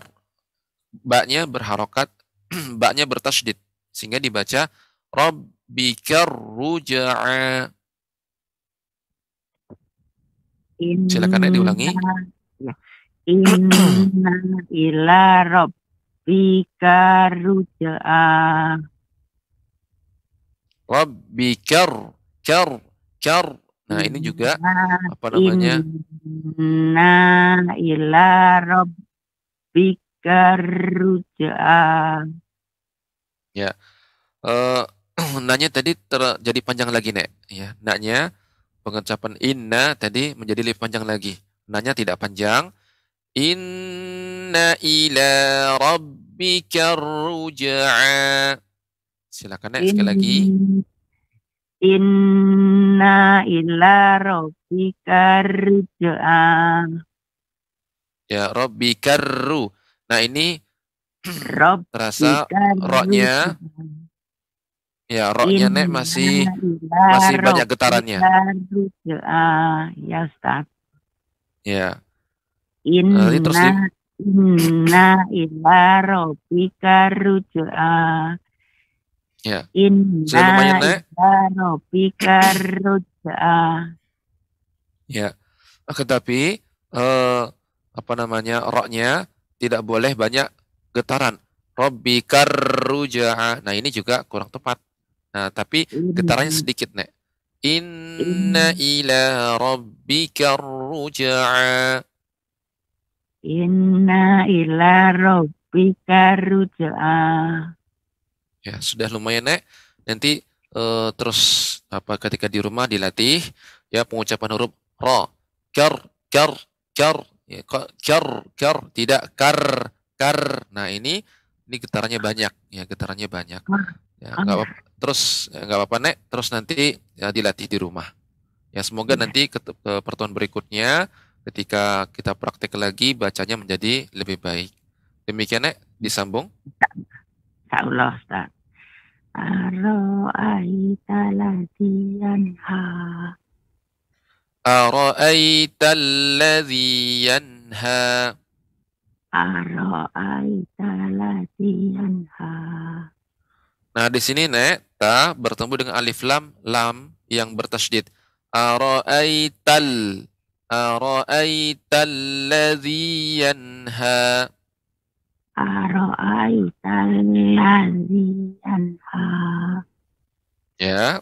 Baknya berharokat. (clears throat) baknya bertasdid, Sehingga dibaca robbi ruj'a. Silakan Nek diulangi. Ya. Inna illa robbi karujaa. Rabbikar jar jar nah ini juga apa namanya inna ila rabbika ruj'a ya eh (clears throat) nanya tadi ter, jadi panjang lagi nek ya naknya pengucapan inna tadi menjadi lebih panjang lagi nanya tidak panjang inna ila rabbika ruj'a silakan nek sekali lagi Inna illa robbi karja. Ya, Robbi karru. Nah, ini Rob terasa roknya. Ya, roknya Nek masih masih banyak getarannya. Ya, Ustaz. Ya. Inna nah, terus di... Inna illa robbi ruj'a. Ya. ya. Inna robika ruj'a. Ya. Tetapi eh, apa namanya? roknya tidak boleh banyak getaran. Robika ruj'a. Nah, ini juga kurang tepat. Nah, tapi getarannya sedikit, Nek. Inna ila rabbika ruj'a. Inna ila rabbika ruj'a ya sudah lumayan nek nanti e, terus apa ketika di rumah dilatih ya pengucapan huruf ro kar kar kar ya kok kar tidak kar kar nah ini ini getarannya banyak ya getarannya banyak ya nggak apa terus ya, nggak apa-apa nek terus nanti ya dilatih di rumah ya semoga ya. nanti ke, ke pertemuan berikutnya ketika kita praktek lagi bacanya menjadi lebih baik demikian nek disambung iya. Allah Ustaz. Ara'aita الذي yanha. Ara'aita الذي yanha. Nah, di sini nek ta bertemu dengan alif lam lam yang bertasydid. Ara'aital ara'aital ladzi yanha. Ya.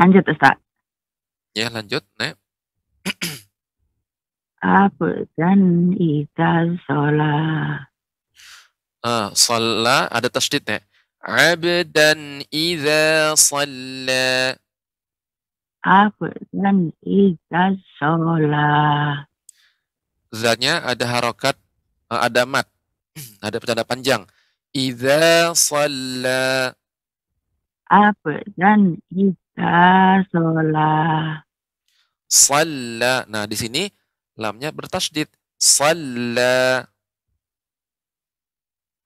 Lanjut, Ustaz. Ya, lanjut, Nek. (clears throat) dan ida sholat. Ah, sholat ada tasdid, Nek. Abdan idza sholat. Abdan idza sholat zatnya ada harokat, eh, ada mat, (clears throat) ada petanda panjang. Idza apa dan idza sholat. Salla. Nah, di sini lamnya bertasydid.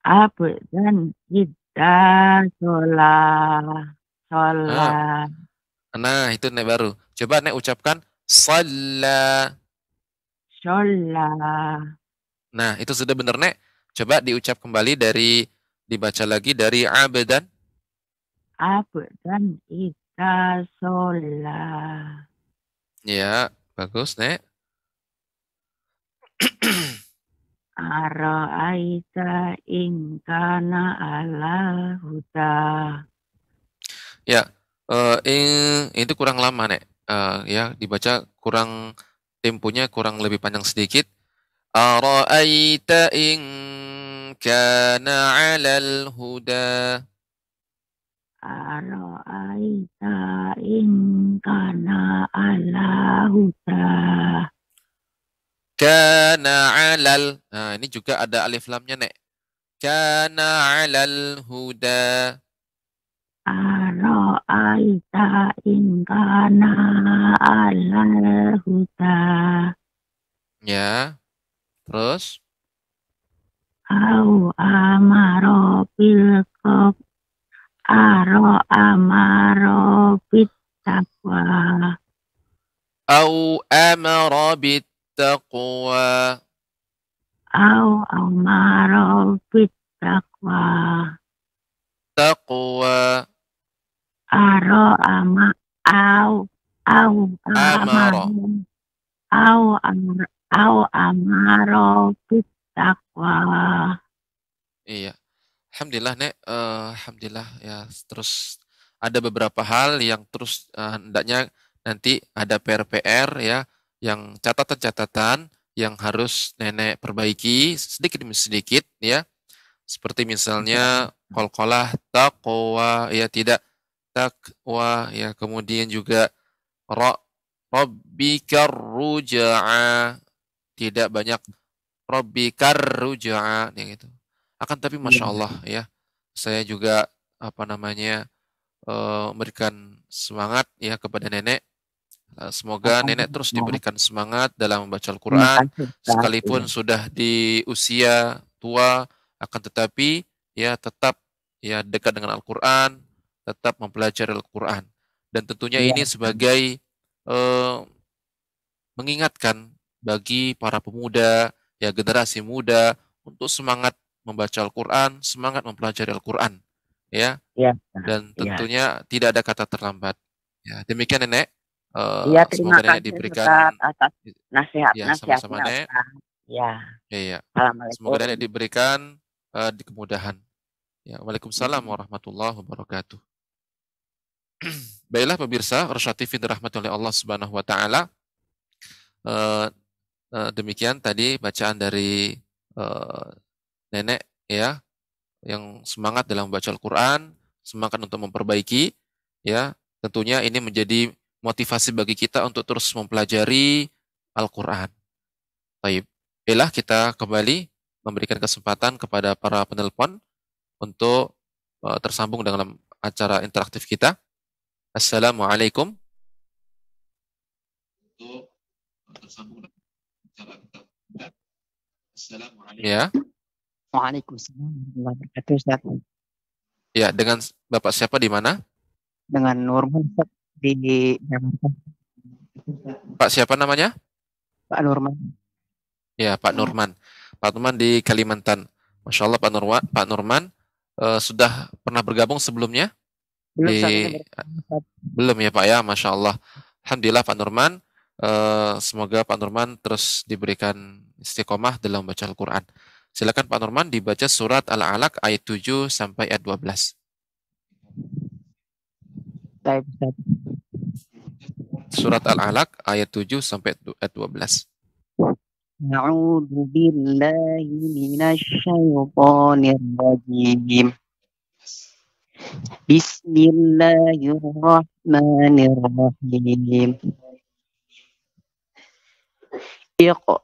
apa dan idza sholat. Sholat. Nah, nah itu nek baru. Coba nek ucapkan salla. Sholat. Nah, itu sudah benar, Nek. Coba diucap kembali dari dibaca lagi dari abedan. Abedan ita sholat. Ya, bagus, Nek. (clears throat) Ara'aita ingkana ala huda. Ya, uh, in, itu kurang lama, Nek. Uh, ya, dibaca kurang tempunya kurang lebih panjang sedikit. Ara'aita in kana 'alal huda. Ara'aita in kana 'ala huda. Kana 'alal. Nah, ini juga ada alif lamnya, Nek. Kana 'alal huda. Aro aita ingkana 'alal huda. Ya. Terus? Au amaro pilkop. aro amaro pitakwa. Au amaro pitakwa. Au amaro pitakwa. Takwa aro ama au au amaro au amar au amaro takwa iya alhamdulillah nek uh, alhamdulillah ya terus ada beberapa hal yang terus uh, hendaknya nanti ada PR-PR ya yang catatan-catatan yang harus nenek perbaiki sedikit demi sedikit ya seperti misalnya iya. kol-kolah kol-kolah takwa ya tidak takwa ya kemudian juga ra rabbikar ruja'a tidak banyak rabbikar ruja'a yang itu akan tapi iya. masya Allah ya saya juga apa namanya eh, memberikan semangat ya kepada nenek eh, Semoga nenek terus iya. diberikan semangat dalam membaca Al-Quran, sekalipun iya. sudah di usia tua, akan tetapi ya tetap ya dekat dengan Al-Quran, tetap mempelajari Al-Quran. Dan tentunya ya. ini sebagai eh, mengingatkan bagi para pemuda, ya generasi muda, untuk semangat membaca Al-Quran, semangat mempelajari Al-Quran. Ya. ya. Dan iya. tentunya ya. tidak ada kata terlambat. Ya, demikian Nenek. Uh, terima semoga nenek diberikan atas nasihat ya, nasihat sama Nenek. Ya. Iya. iya. Semoga Nenek diberikan uh, kemudahan. Ya, Waalaikumsalam warahmatullahi wabarakatuh. (clears throat) Baiklah pemirsa, Rosyad TV dirahmati oleh Allah Subhanahu wa taala. Eh, eh, demikian tadi bacaan dari eh, nenek ya yang semangat dalam membaca Al-Qur'an, semangat untuk memperbaiki ya. Tentunya ini menjadi motivasi bagi kita untuk terus mempelajari Al-Qur'an. Baik. Baiklah kita kembali memberikan kesempatan kepada para penelpon untuk tersambung dalam acara interaktif kita. Assalamualaikum. Ya. Ya, dengan Bapak siapa di mana? Dengan Nurman di Jakarta. Pak siapa namanya? Pak Nurman. Ya, Pak Nurman. Pak Nurman di Kalimantan. Masya Allah Pak Nurman. Pak Nurman eh, sudah pernah bergabung sebelumnya? belum, di, belum ya Pak ya, masya Allah. Alhamdulillah Pak Nurman. Uh, semoga Pak Nurman terus diberikan istiqomah dalam baca Al-Quran. Silakan Pak Nurman dibaca surat Al-Alaq ayat 7 sampai ayat 12. Surat Al-Alaq ayat 7 sampai ayat 12. A'udzu billahi minasy rajim. Bismillahirrahmanirrahim. Iqra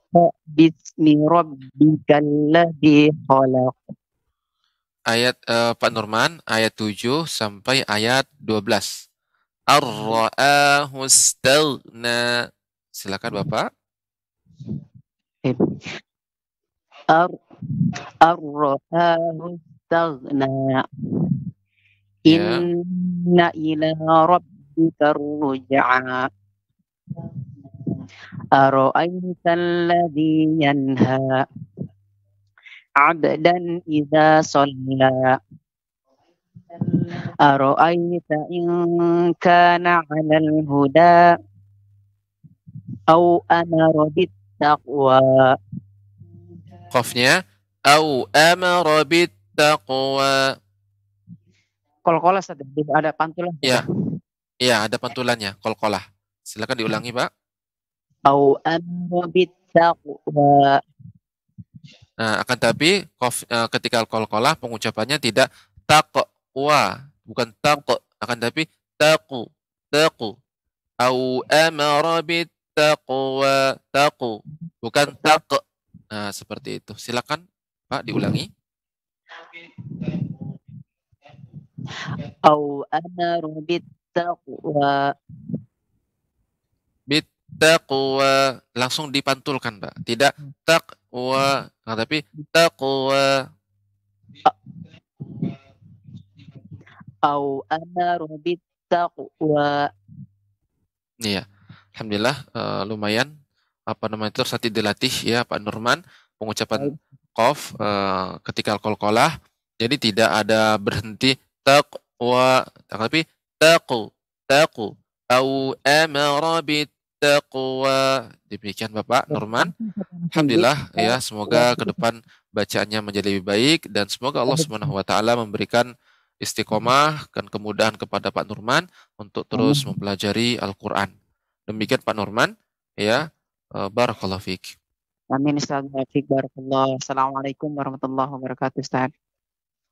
bismi rabbikal ladzi khalaq. Ayat uh, Pak Nurman ayat 7 sampai ayat 12. Ar-ra'ahu istaghna. Silakan Bapak. Ar-ra'ahu istaghna. Ya. Inna ila rabbika ruja'a Ara'aita alladhi yanha Abdan idha salla Ara'aita in kana ala al-huda Au amara bit taqwa Qafnya Au amara bit taqwa Kolkolas ada, ya? ada pantulan. Ya, ya, ada pantulannya, kolkolah. Silakan diulangi, Pak. Au amru bittaqwa. Nah, akan tapi e, ketika kol ketika kolkolah pengucapannya tidak taqwa, bukan taqwa, akan tapi taqu, taqu. Au amara bittaqwa, taqu, bukan taq. Nah, seperti itu. Silakan, Pak, diulangi. أو amaru bit taqwa langsung dipantulkan mbak tidak hmm. takwa nah, tapi taqwa au amaru taqwa iya alhamdulillah uh, lumayan apa namanya itu saat dilatih ya Pak Nurman pengucapan kof uh, eh, ketika kol kolah jadi tidak ada berhenti taqwa tapi taqu taqu au amara bittaqwa demikian Bapak Norman Alhamdulillah ya semoga ke depan bacaannya menjadi lebih baik dan semoga Allah Subhanahu wa taala memberikan istiqomah dan kemudahan kepada Pak Norman untuk terus mempelajari Al-Qur'an. Demikian Pak Norman ya e, barakallahu fiik. Amin Assalamualaikum warahmatullahi wabarakatuh Ustaz.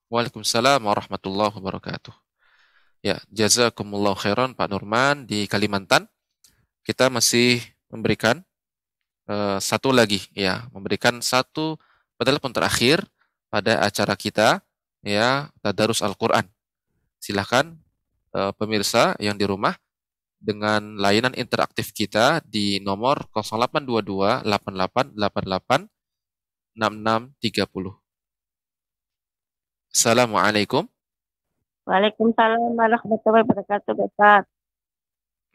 Waalaikumsalam warahmatullahi wabarakatuh. Ya, jazakumullah khairan Pak Nurman di Kalimantan. Kita masih memberikan uh, satu lagi ya, memberikan satu pun terakhir pada acara kita ya, Tadarus Al-Qur'an. Silahkan uh, pemirsa yang di rumah dengan layanan interaktif kita di nomor 0822 8888 6630. Assalamualaikum. Waalaikumsalam warahmatullahi wabarakatuh, Bapak.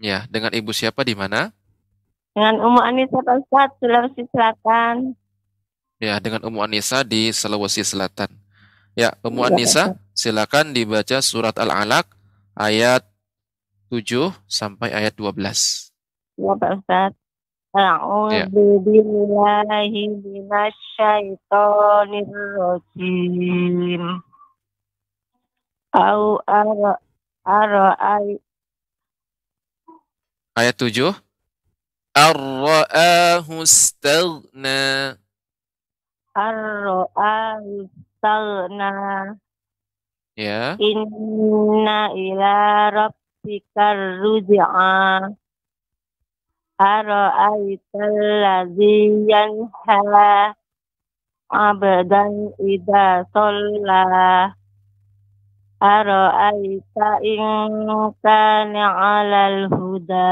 Ya, dengan Ibu siapa di mana? Dengan Umu Anissa, Ustaz, Sulawesi Selatan. Ya, dengan Umu Anissa di Sulawesi Selatan. Ya, Umu ya, Anissa, silakan dibaca surat Al-Alaq ayat 7 sampai ayat 12. Ya, Pak Ustaz. A'udzu iya. minasyaitonir rajim. Au ara Ayat 7. Ar-ra'ahu Ar-ra'ahu Ya. Inna ila rabbikar ruj'a. Ara'aital ladzi yanha abdan idza shalla Ara'aita in kana 'alal huda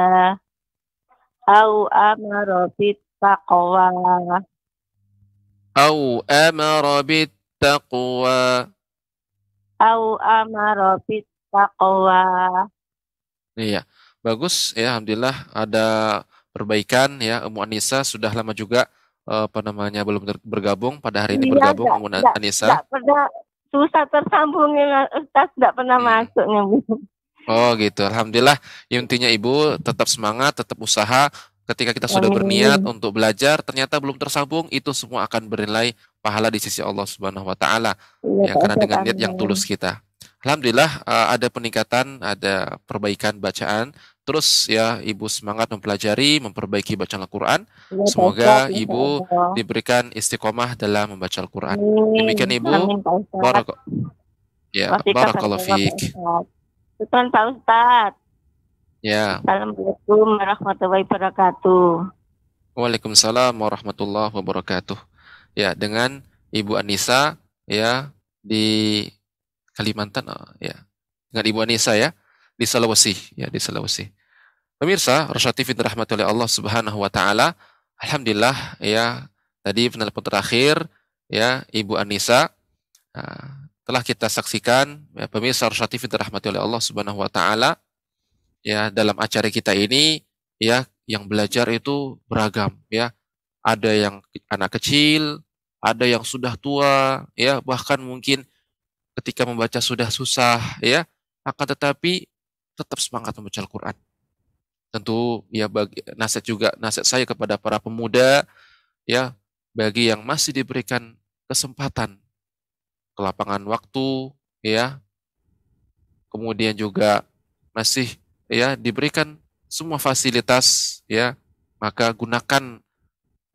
au amara bit taqwa au amara bit taqwa au amara bit taqwa Iya, bagus ya alhamdulillah ada perbaikan ya Umu Anissa sudah lama juga eh, apa namanya belum bergabung pada hari ini iya, bergabung Umu Anissa. Enggak pernah susah tersambung ya Ustaz, enggak pernah hmm. masuk ya. Oh gitu. Alhamdulillah ya, intinya Ibu tetap semangat, tetap usaha ketika kita sudah berniat untuk belajar ternyata belum tersambung itu semua akan bernilai pahala di sisi Allah Subhanahu wa taala. Ya, ya karena dengan niat yang tulus kita. Alhamdulillah eh, ada peningkatan, ada perbaikan bacaan. Terus ya Ibu semangat mempelajari, memperbaiki bacaan Al-Qur'an. Iya, Semoga Ibu diberikan istiqomah dalam membaca Al-Qur'an. Demikian Ibu. Amin, ya, barakallahu fiik. Tuan Pak Ustaz. Ya. Assalamualaikum warahmatullahi wabarakatuh. Waalaikumsalam warahmatullahi wabarakatuh. Ya, dengan Ibu Anissa ya di Kalimantan oh, ya dengan Ibu Anissa ya di Sulawesi ya di Sulawesi. Pemirsa, TV dirahmati oleh Allah Subhanahu wa taala. Alhamdulillah ya tadi penelpon terakhir ya Ibu Anissa nah, telah kita saksikan ya pemirsa TV dirahmati oleh Allah Subhanahu wa taala ya dalam acara kita ini ya yang belajar itu beragam ya. Ada yang anak kecil, ada yang sudah tua ya bahkan mungkin ketika membaca sudah susah ya, akan tetapi tetap semangat membaca Al-Qur'an. Tentu ya bagi nasihat juga nasihat saya kepada para pemuda ya, bagi yang masih diberikan kesempatan kelapangan waktu ya. Kemudian juga masih ya diberikan semua fasilitas ya, maka gunakan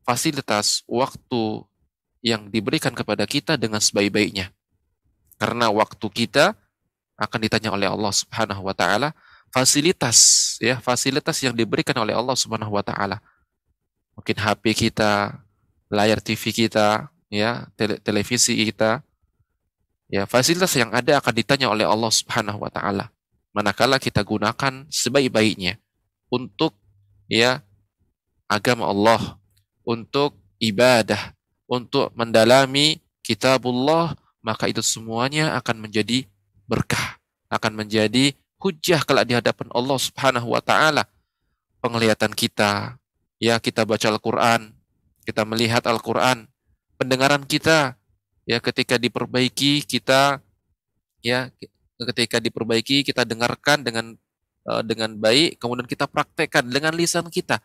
fasilitas waktu yang diberikan kepada kita dengan sebaik-baiknya. Karena waktu kita akan ditanya oleh Allah Subhanahu wa taala fasilitas ya, fasilitas yang diberikan oleh Allah Subhanahu wa taala. Mungkin HP kita, layar TV kita, ya, televisi kita. Ya, fasilitas yang ada akan ditanya oleh Allah Subhanahu wa taala. Manakala kita gunakan sebaik-baiknya untuk ya agama Allah, untuk ibadah, untuk mendalami kitabullah, maka itu semuanya akan menjadi berkah, akan menjadi hujah kelak di hadapan Allah Subhanahu wa taala. Penglihatan kita, ya kita baca Al-Qur'an, kita melihat Al-Qur'an, pendengaran kita ya ketika diperbaiki kita ya ketika diperbaiki kita dengarkan dengan eh, dengan baik kemudian kita praktekkan dengan lisan kita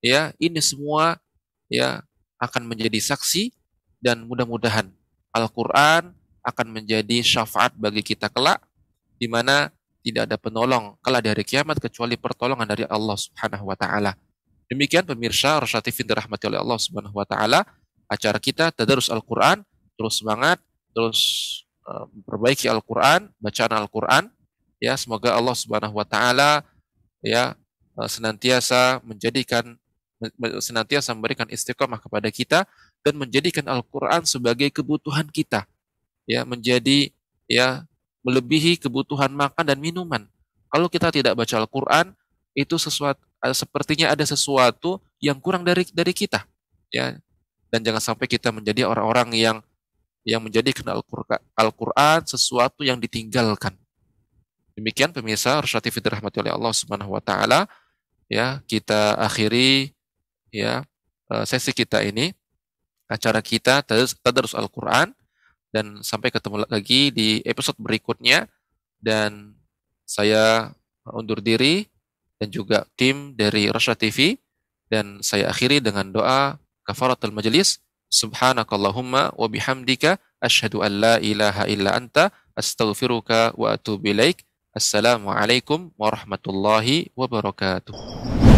ya ini semua ya akan menjadi saksi dan mudah-mudahan Al-Quran akan menjadi syafaat bagi kita kelak, di mana tidak ada penolong kelak dari kiamat kecuali pertolongan dari Allah Subhanahu wa taala. Demikian pemirsa Rosyatifin dirahmati oleh Allah Subhanahu wa taala, acara kita terus Al-Qur'an, terus semangat, terus eh, memperbaiki perbaiki Al-Qur'an, bacaan Al-Qur'an ya semoga Allah Subhanahu wa taala ya eh, senantiasa menjadikan senantiasa memberikan istiqomah kepada kita dan menjadikan Al-Qur'an sebagai kebutuhan kita. Ya, menjadi ya melebihi kebutuhan makan dan minuman. Kalau kita tidak baca Al-Qur'an, itu sesuatu eh, sepertinya ada sesuatu yang kurang dari dari kita. Ya. Dan jangan sampai kita menjadi orang-orang yang yang menjadi kenal Al-Qur'an sesuatu yang ditinggalkan. Demikian pemirsa Rasyati dirahmati oleh Allah Subhanahu wa taala. Ya, kita akhiri ya eh, sesi kita ini acara kita terus Al-Quran dan sampai ketemu lagi di episode berikutnya dan saya undur diri dan juga tim dari Rasha TV dan saya akhiri dengan doa kafaratul majelis subhanakallahumma wa bihamdika asyhadu an la ilaha illa anta astaghfiruka wa atubu ilaik alaikum warahmatullahi wabarakatuh